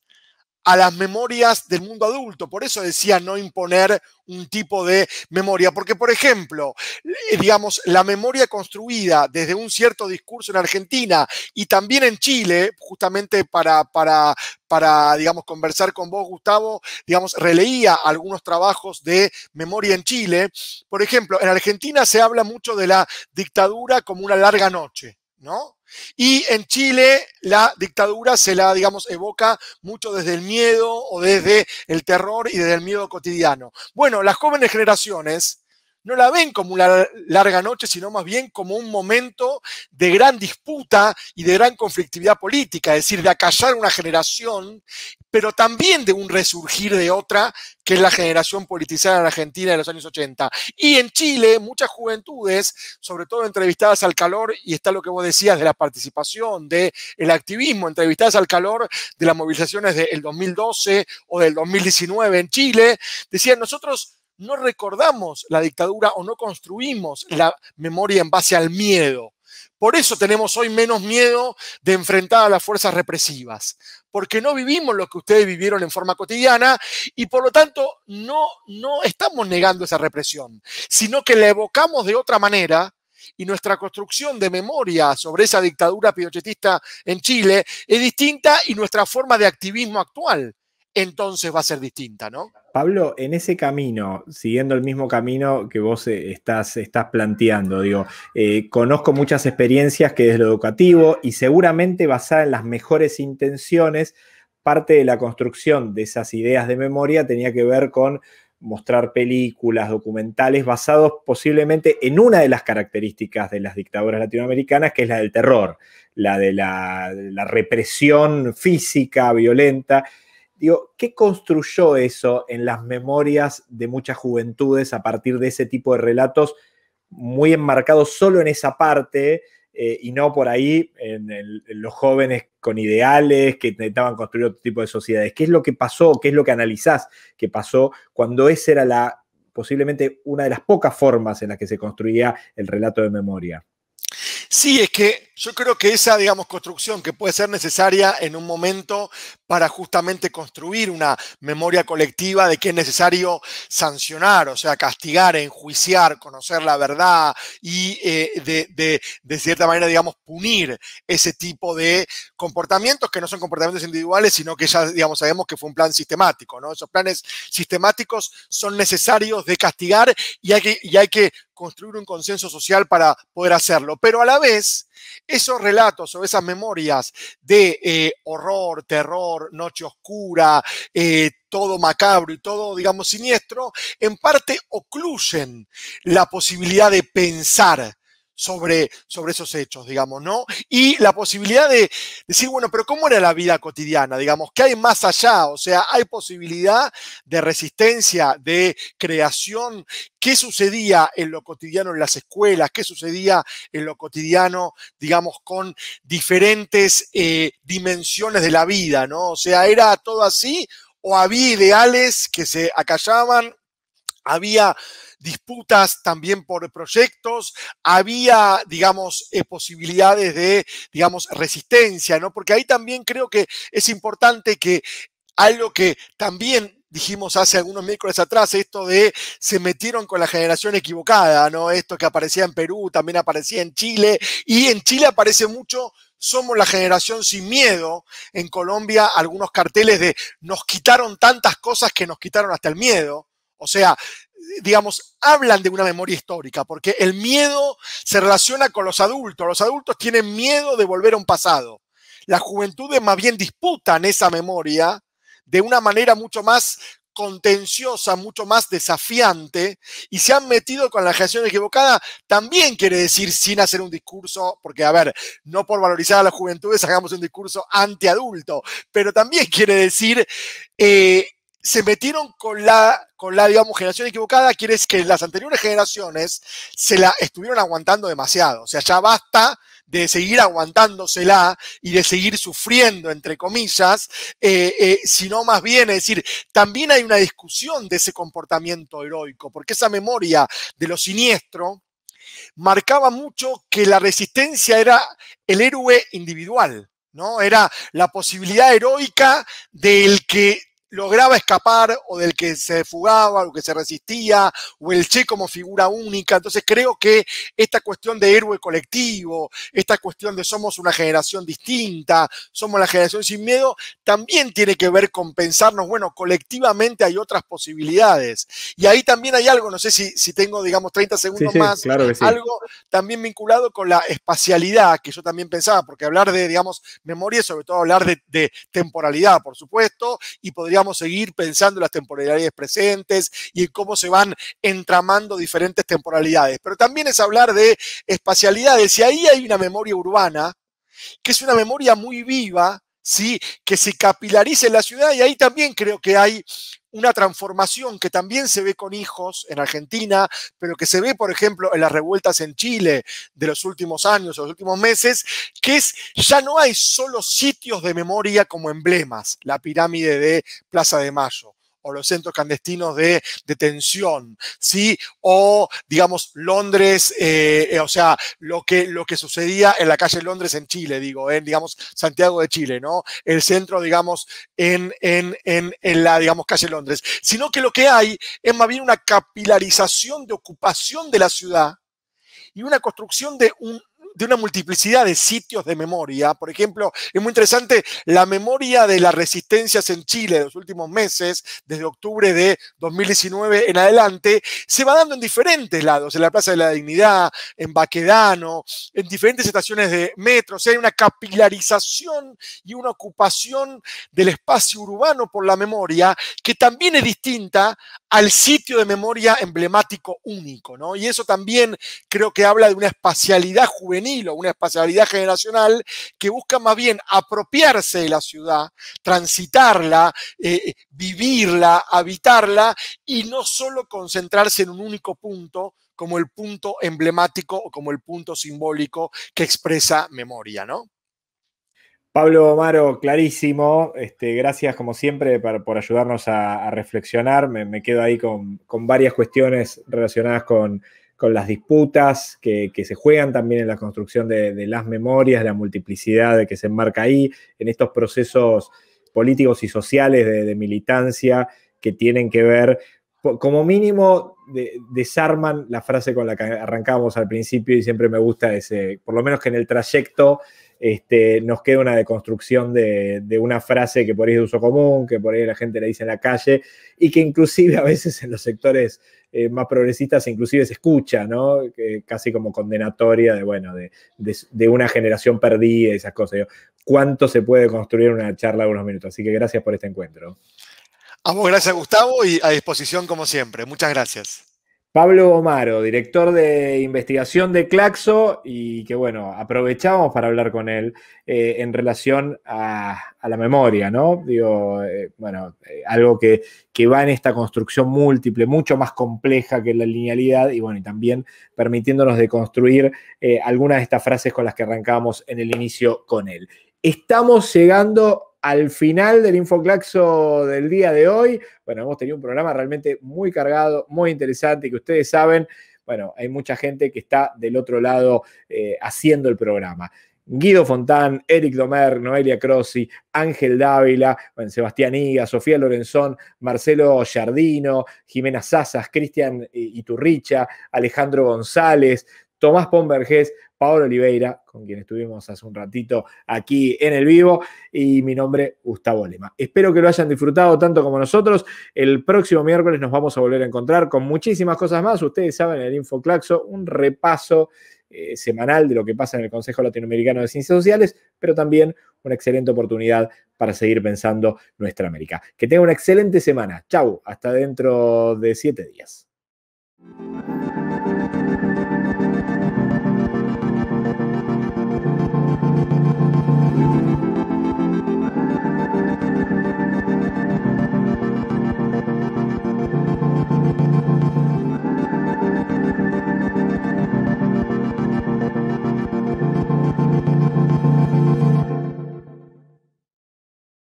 a las memorias del mundo adulto. Por eso decía no imponer un tipo de memoria. Porque, por ejemplo, eh, digamos, la memoria construida desde un cierto discurso en Argentina y también en Chile, justamente para, para, para, digamos, conversar con vos, Gustavo, digamos, releía algunos trabajos de memoria en Chile. Por ejemplo, en Argentina se habla mucho de la dictadura como una larga noche, ¿no? Y en Chile la dictadura se la, digamos, evoca mucho desde el miedo o desde el terror y desde el miedo cotidiano. Bueno, las jóvenes generaciones no la ven como una larga noche, sino más bien como un momento de gran disputa y de gran conflictividad política, es decir, de acallar una generación, pero también de un resurgir de otra, que es la generación politizada en Argentina de los años 80. Y en Chile, muchas juventudes, sobre todo entrevistadas al calor, y está lo que vos decías de la participación, del el activismo, entrevistadas al calor de las movilizaciones del 2012 o del 2019 en Chile, decían nosotros no recordamos la dictadura o no construimos la memoria en base al miedo. Por eso tenemos hoy menos miedo de enfrentar a las fuerzas represivas, porque no vivimos lo que ustedes vivieron en forma cotidiana y por lo tanto no, no estamos negando esa represión, sino que la evocamos de otra manera y nuestra construcción de memoria sobre esa dictadura piochetista en Chile es distinta y nuestra forma de activismo actual entonces va a ser distinta, ¿no? Pablo, en ese camino, siguiendo el mismo camino que vos eh, estás, estás planteando, digo, eh, conozco muchas experiencias que es lo educativo y seguramente basada en las mejores intenciones, parte de la construcción de esas ideas de memoria tenía que ver con mostrar películas, documentales basados posiblemente en una de las características de las dictaduras latinoamericanas, que es la del terror, la de la represión física, violenta. Digo, ¿qué construyó eso en las memorias de muchas juventudes a partir de ese tipo de relatos muy enmarcados solo en esa parte eh, y no por ahí en, los jóvenes con ideales que intentaban construir otro tipo de sociedades? ¿Qué es lo que pasó? ¿Qué es lo que analizás que pasó cuando esa era la posiblemente una de las pocas formas en las que se construía el relato de memoria? Sí, es que yo creo que esa, digamos, construcción que puede ser necesaria en un momento para justamente construir una memoria colectiva de que es necesario sancionar, o sea, castigar, enjuiciar, conocer la verdad y eh, de, de, cierta manera, digamos, punir ese tipo de comportamientos que no son comportamientos individuales, sino que ya, digamos, sabemos que fue un plan sistemático, ¿no? Esos planes sistemáticos son necesarios de castigar y hay que, y hay que construir un consenso social para poder hacerlo. Pero a la vez, esos relatos o esas memorias de eh, horror, terror, noche oscura, eh, todo macabro y todo, digamos, siniestro, en parte ocluyen la posibilidad de pensar sobre, sobre esos hechos, digamos, ¿no? Y la posibilidad de decir, bueno, pero ¿cómo era la vida cotidiana? Digamos, ¿qué hay más allá? O sea, ¿hay posibilidad de resistencia, de creación? ¿Qué sucedía en lo cotidiano en las escuelas? ¿Qué sucedía en lo cotidiano, digamos, con diferentes eh, dimensiones de la vida, ¿no? O sea, ¿era todo así? ¿O había ideales que se acallaban había disputas también por proyectos, había, digamos, eh, posibilidades de, digamos, resistencia, ¿no? Porque ahí también creo que es importante que algo que también dijimos hace algunos miércoles atrás, esto de se metieron con la generación equivocada, ¿no? Esto que aparecía en Perú, también aparecía en Chile, y en Chile aparece mucho somos la generación sin miedo. En Colombia, algunos carteles de nos quitaron tantas cosas que nos quitaron hasta el miedo. O sea, digamos, hablan de una memoria histórica, porque el miedo se relaciona con los adultos. Los adultos tienen miedo de volver a un pasado. Las juventudes más bien disputan esa memoria de una manera mucho más contenciosa, mucho más desafiante, y se han metido con la generación equivocada, también quiere decir sin hacer un discurso, porque a ver, no por valorizar a las juventudes hagamos un discurso antiadulto, pero también quiere decir eh, se metieron con la, con la, digamos, generación equivocada, quiere decir que las anteriores generaciones se la estuvieron aguantando demasiado. O sea, ya basta de seguir aguantándosela y de seguir sufriendo, entre comillas, eh, eh, sino más bien, es decir, también hay una discusión de ese comportamiento heroico, porque esa memoria de lo siniestro marcaba mucho que la resistencia era el héroe individual, ¿no? Era la posibilidad heroica del que lograba escapar o del que se fugaba o que se resistía o el Che como figura única. Entonces creo que esta cuestión de héroe colectivo, esta cuestión de somos una generación distinta, somos la generación sin miedo, también tiene que ver con pensarnos, bueno, colectivamente hay otras posibilidades. Y ahí también hay algo, no sé si, si tengo, digamos, 30 segundos más, algo también vinculado con la espacialidad que yo también pensaba, porque hablar de, digamos, memoria, sobre todo hablar de temporalidad, por supuesto, y podría a seguir pensando en las temporalidades presentes y en cómo se van entramando diferentes temporalidades. Pero también es hablar de espacialidades y ahí hay una memoria urbana, que es una memoria muy viva, ¿sí? que se capilarice en la ciudad y ahí también creo que hay una transformación que también se ve con hijos en Argentina, pero que se ve, por ejemplo, en las revueltas en Chile de los últimos años, los últimos meses, que es, ya no hay solo sitios de memoria como emblemas, la pirámide de Plaza de Mayo, o los centros clandestinos de detención, ¿sí? O, digamos, Londres, eh, eh, o sea, lo que, lo que sucedía en la calle Londres en Chile, digo, en, digamos, Santiago de Chile, ¿no? El centro, digamos, en, en, en, en la, digamos, calle Londres, sino que lo que hay es más bien una capilarización de ocupación de la ciudad y una construcción de un de una multiplicidad de sitios de memoria. Por ejemplo, es muy interesante la memoria de las resistencias en Chile de los últimos meses, desde octubre de 2019 en adelante, se va dando en diferentes lados, en la Plaza de la Dignidad, en Baquedano, en diferentes estaciones de metro. O sea, hay una capilarización y una ocupación del espacio urbano por la memoria que también es distinta al sitio de memoria emblemático único, ¿no? Y eso también creo que habla de una espacialidad juvenil una espacialidad generacional que busca más bien apropiarse de la ciudad, transitarla, eh, vivirla, habitarla y no solo concentrarse en un único punto como el punto emblemático o como el punto simbólico que expresa memoria, ¿no? Pablo Omaro, clarísimo. Este, gracias, como siempre, por, ayudarnos a, reflexionar. Me, quedo ahí con varias cuestiones relacionadas con con las disputas que, se juegan también en la construcción de, las memorias, la multiplicidad que se enmarca ahí, en estos procesos políticos y sociales de, militancia que tienen que ver, como mínimo, desarman la frase con la que arrancamos al principio y siempre me gusta ese, por lo menos que en el trayecto este, nos queda una deconstrucción de, de, una frase que por ahí es de uso común, que por ahí la gente le dice en la calle y que inclusive a veces en los sectores eh, más progresistas inclusive se escucha, ¿no? casi como condenatoria de, bueno, de, de, una generación perdida y esas cosas. ¿Cuánto se puede construir una charla de unos minutos? Así que gracias por este encuentro. A gracias Gustavo y a disposición como siempre. Muchas gracias. Pablo Omaro, director de investigación de Claxo, y que bueno, aprovechamos para hablar con él eh, en relación a, la memoria, ¿no? Digo, eh, bueno, eh, algo que, que, va en esta construcción múltiple, mucho más compleja que la linealidad, y bueno, y también permitiéndonos de construir algunas de estas frases con las que arrancábamos en el inicio con él. Estamos llegando al final del Infoclaxo del día de hoy. Bueno, hemos tenido un programa realmente muy cargado, muy interesante, que ustedes saben, bueno, hay mucha gente que está del otro lado eh, haciendo el programa. Guido Fontán, Eric Domer, Noelia Crossi, Ángel Dávila, Sebastián Higa, Sofía Lorenzón, Marcelo Giardino, Jimena Sazas, Cristian Iturricha, Alejandro González, Tomás Pombergés, Paolo Oliveira, con quien estuvimos hace un ratito aquí en el vivo, y mi nombre, Gustavo Lema. Espero que lo hayan disfrutado tanto como nosotros. El próximo miércoles nos vamos a volver a encontrar con muchísimas cosas más. Ustedes saben, el Infoclaxo, un repaso eh, semanal de lo que pasa en el Consejo Latinoamericano de Ciencias Sociales, pero también una excelente oportunidad para seguir pensando nuestra América. Que tenga una excelente semana. Chau, hasta dentro de siete días.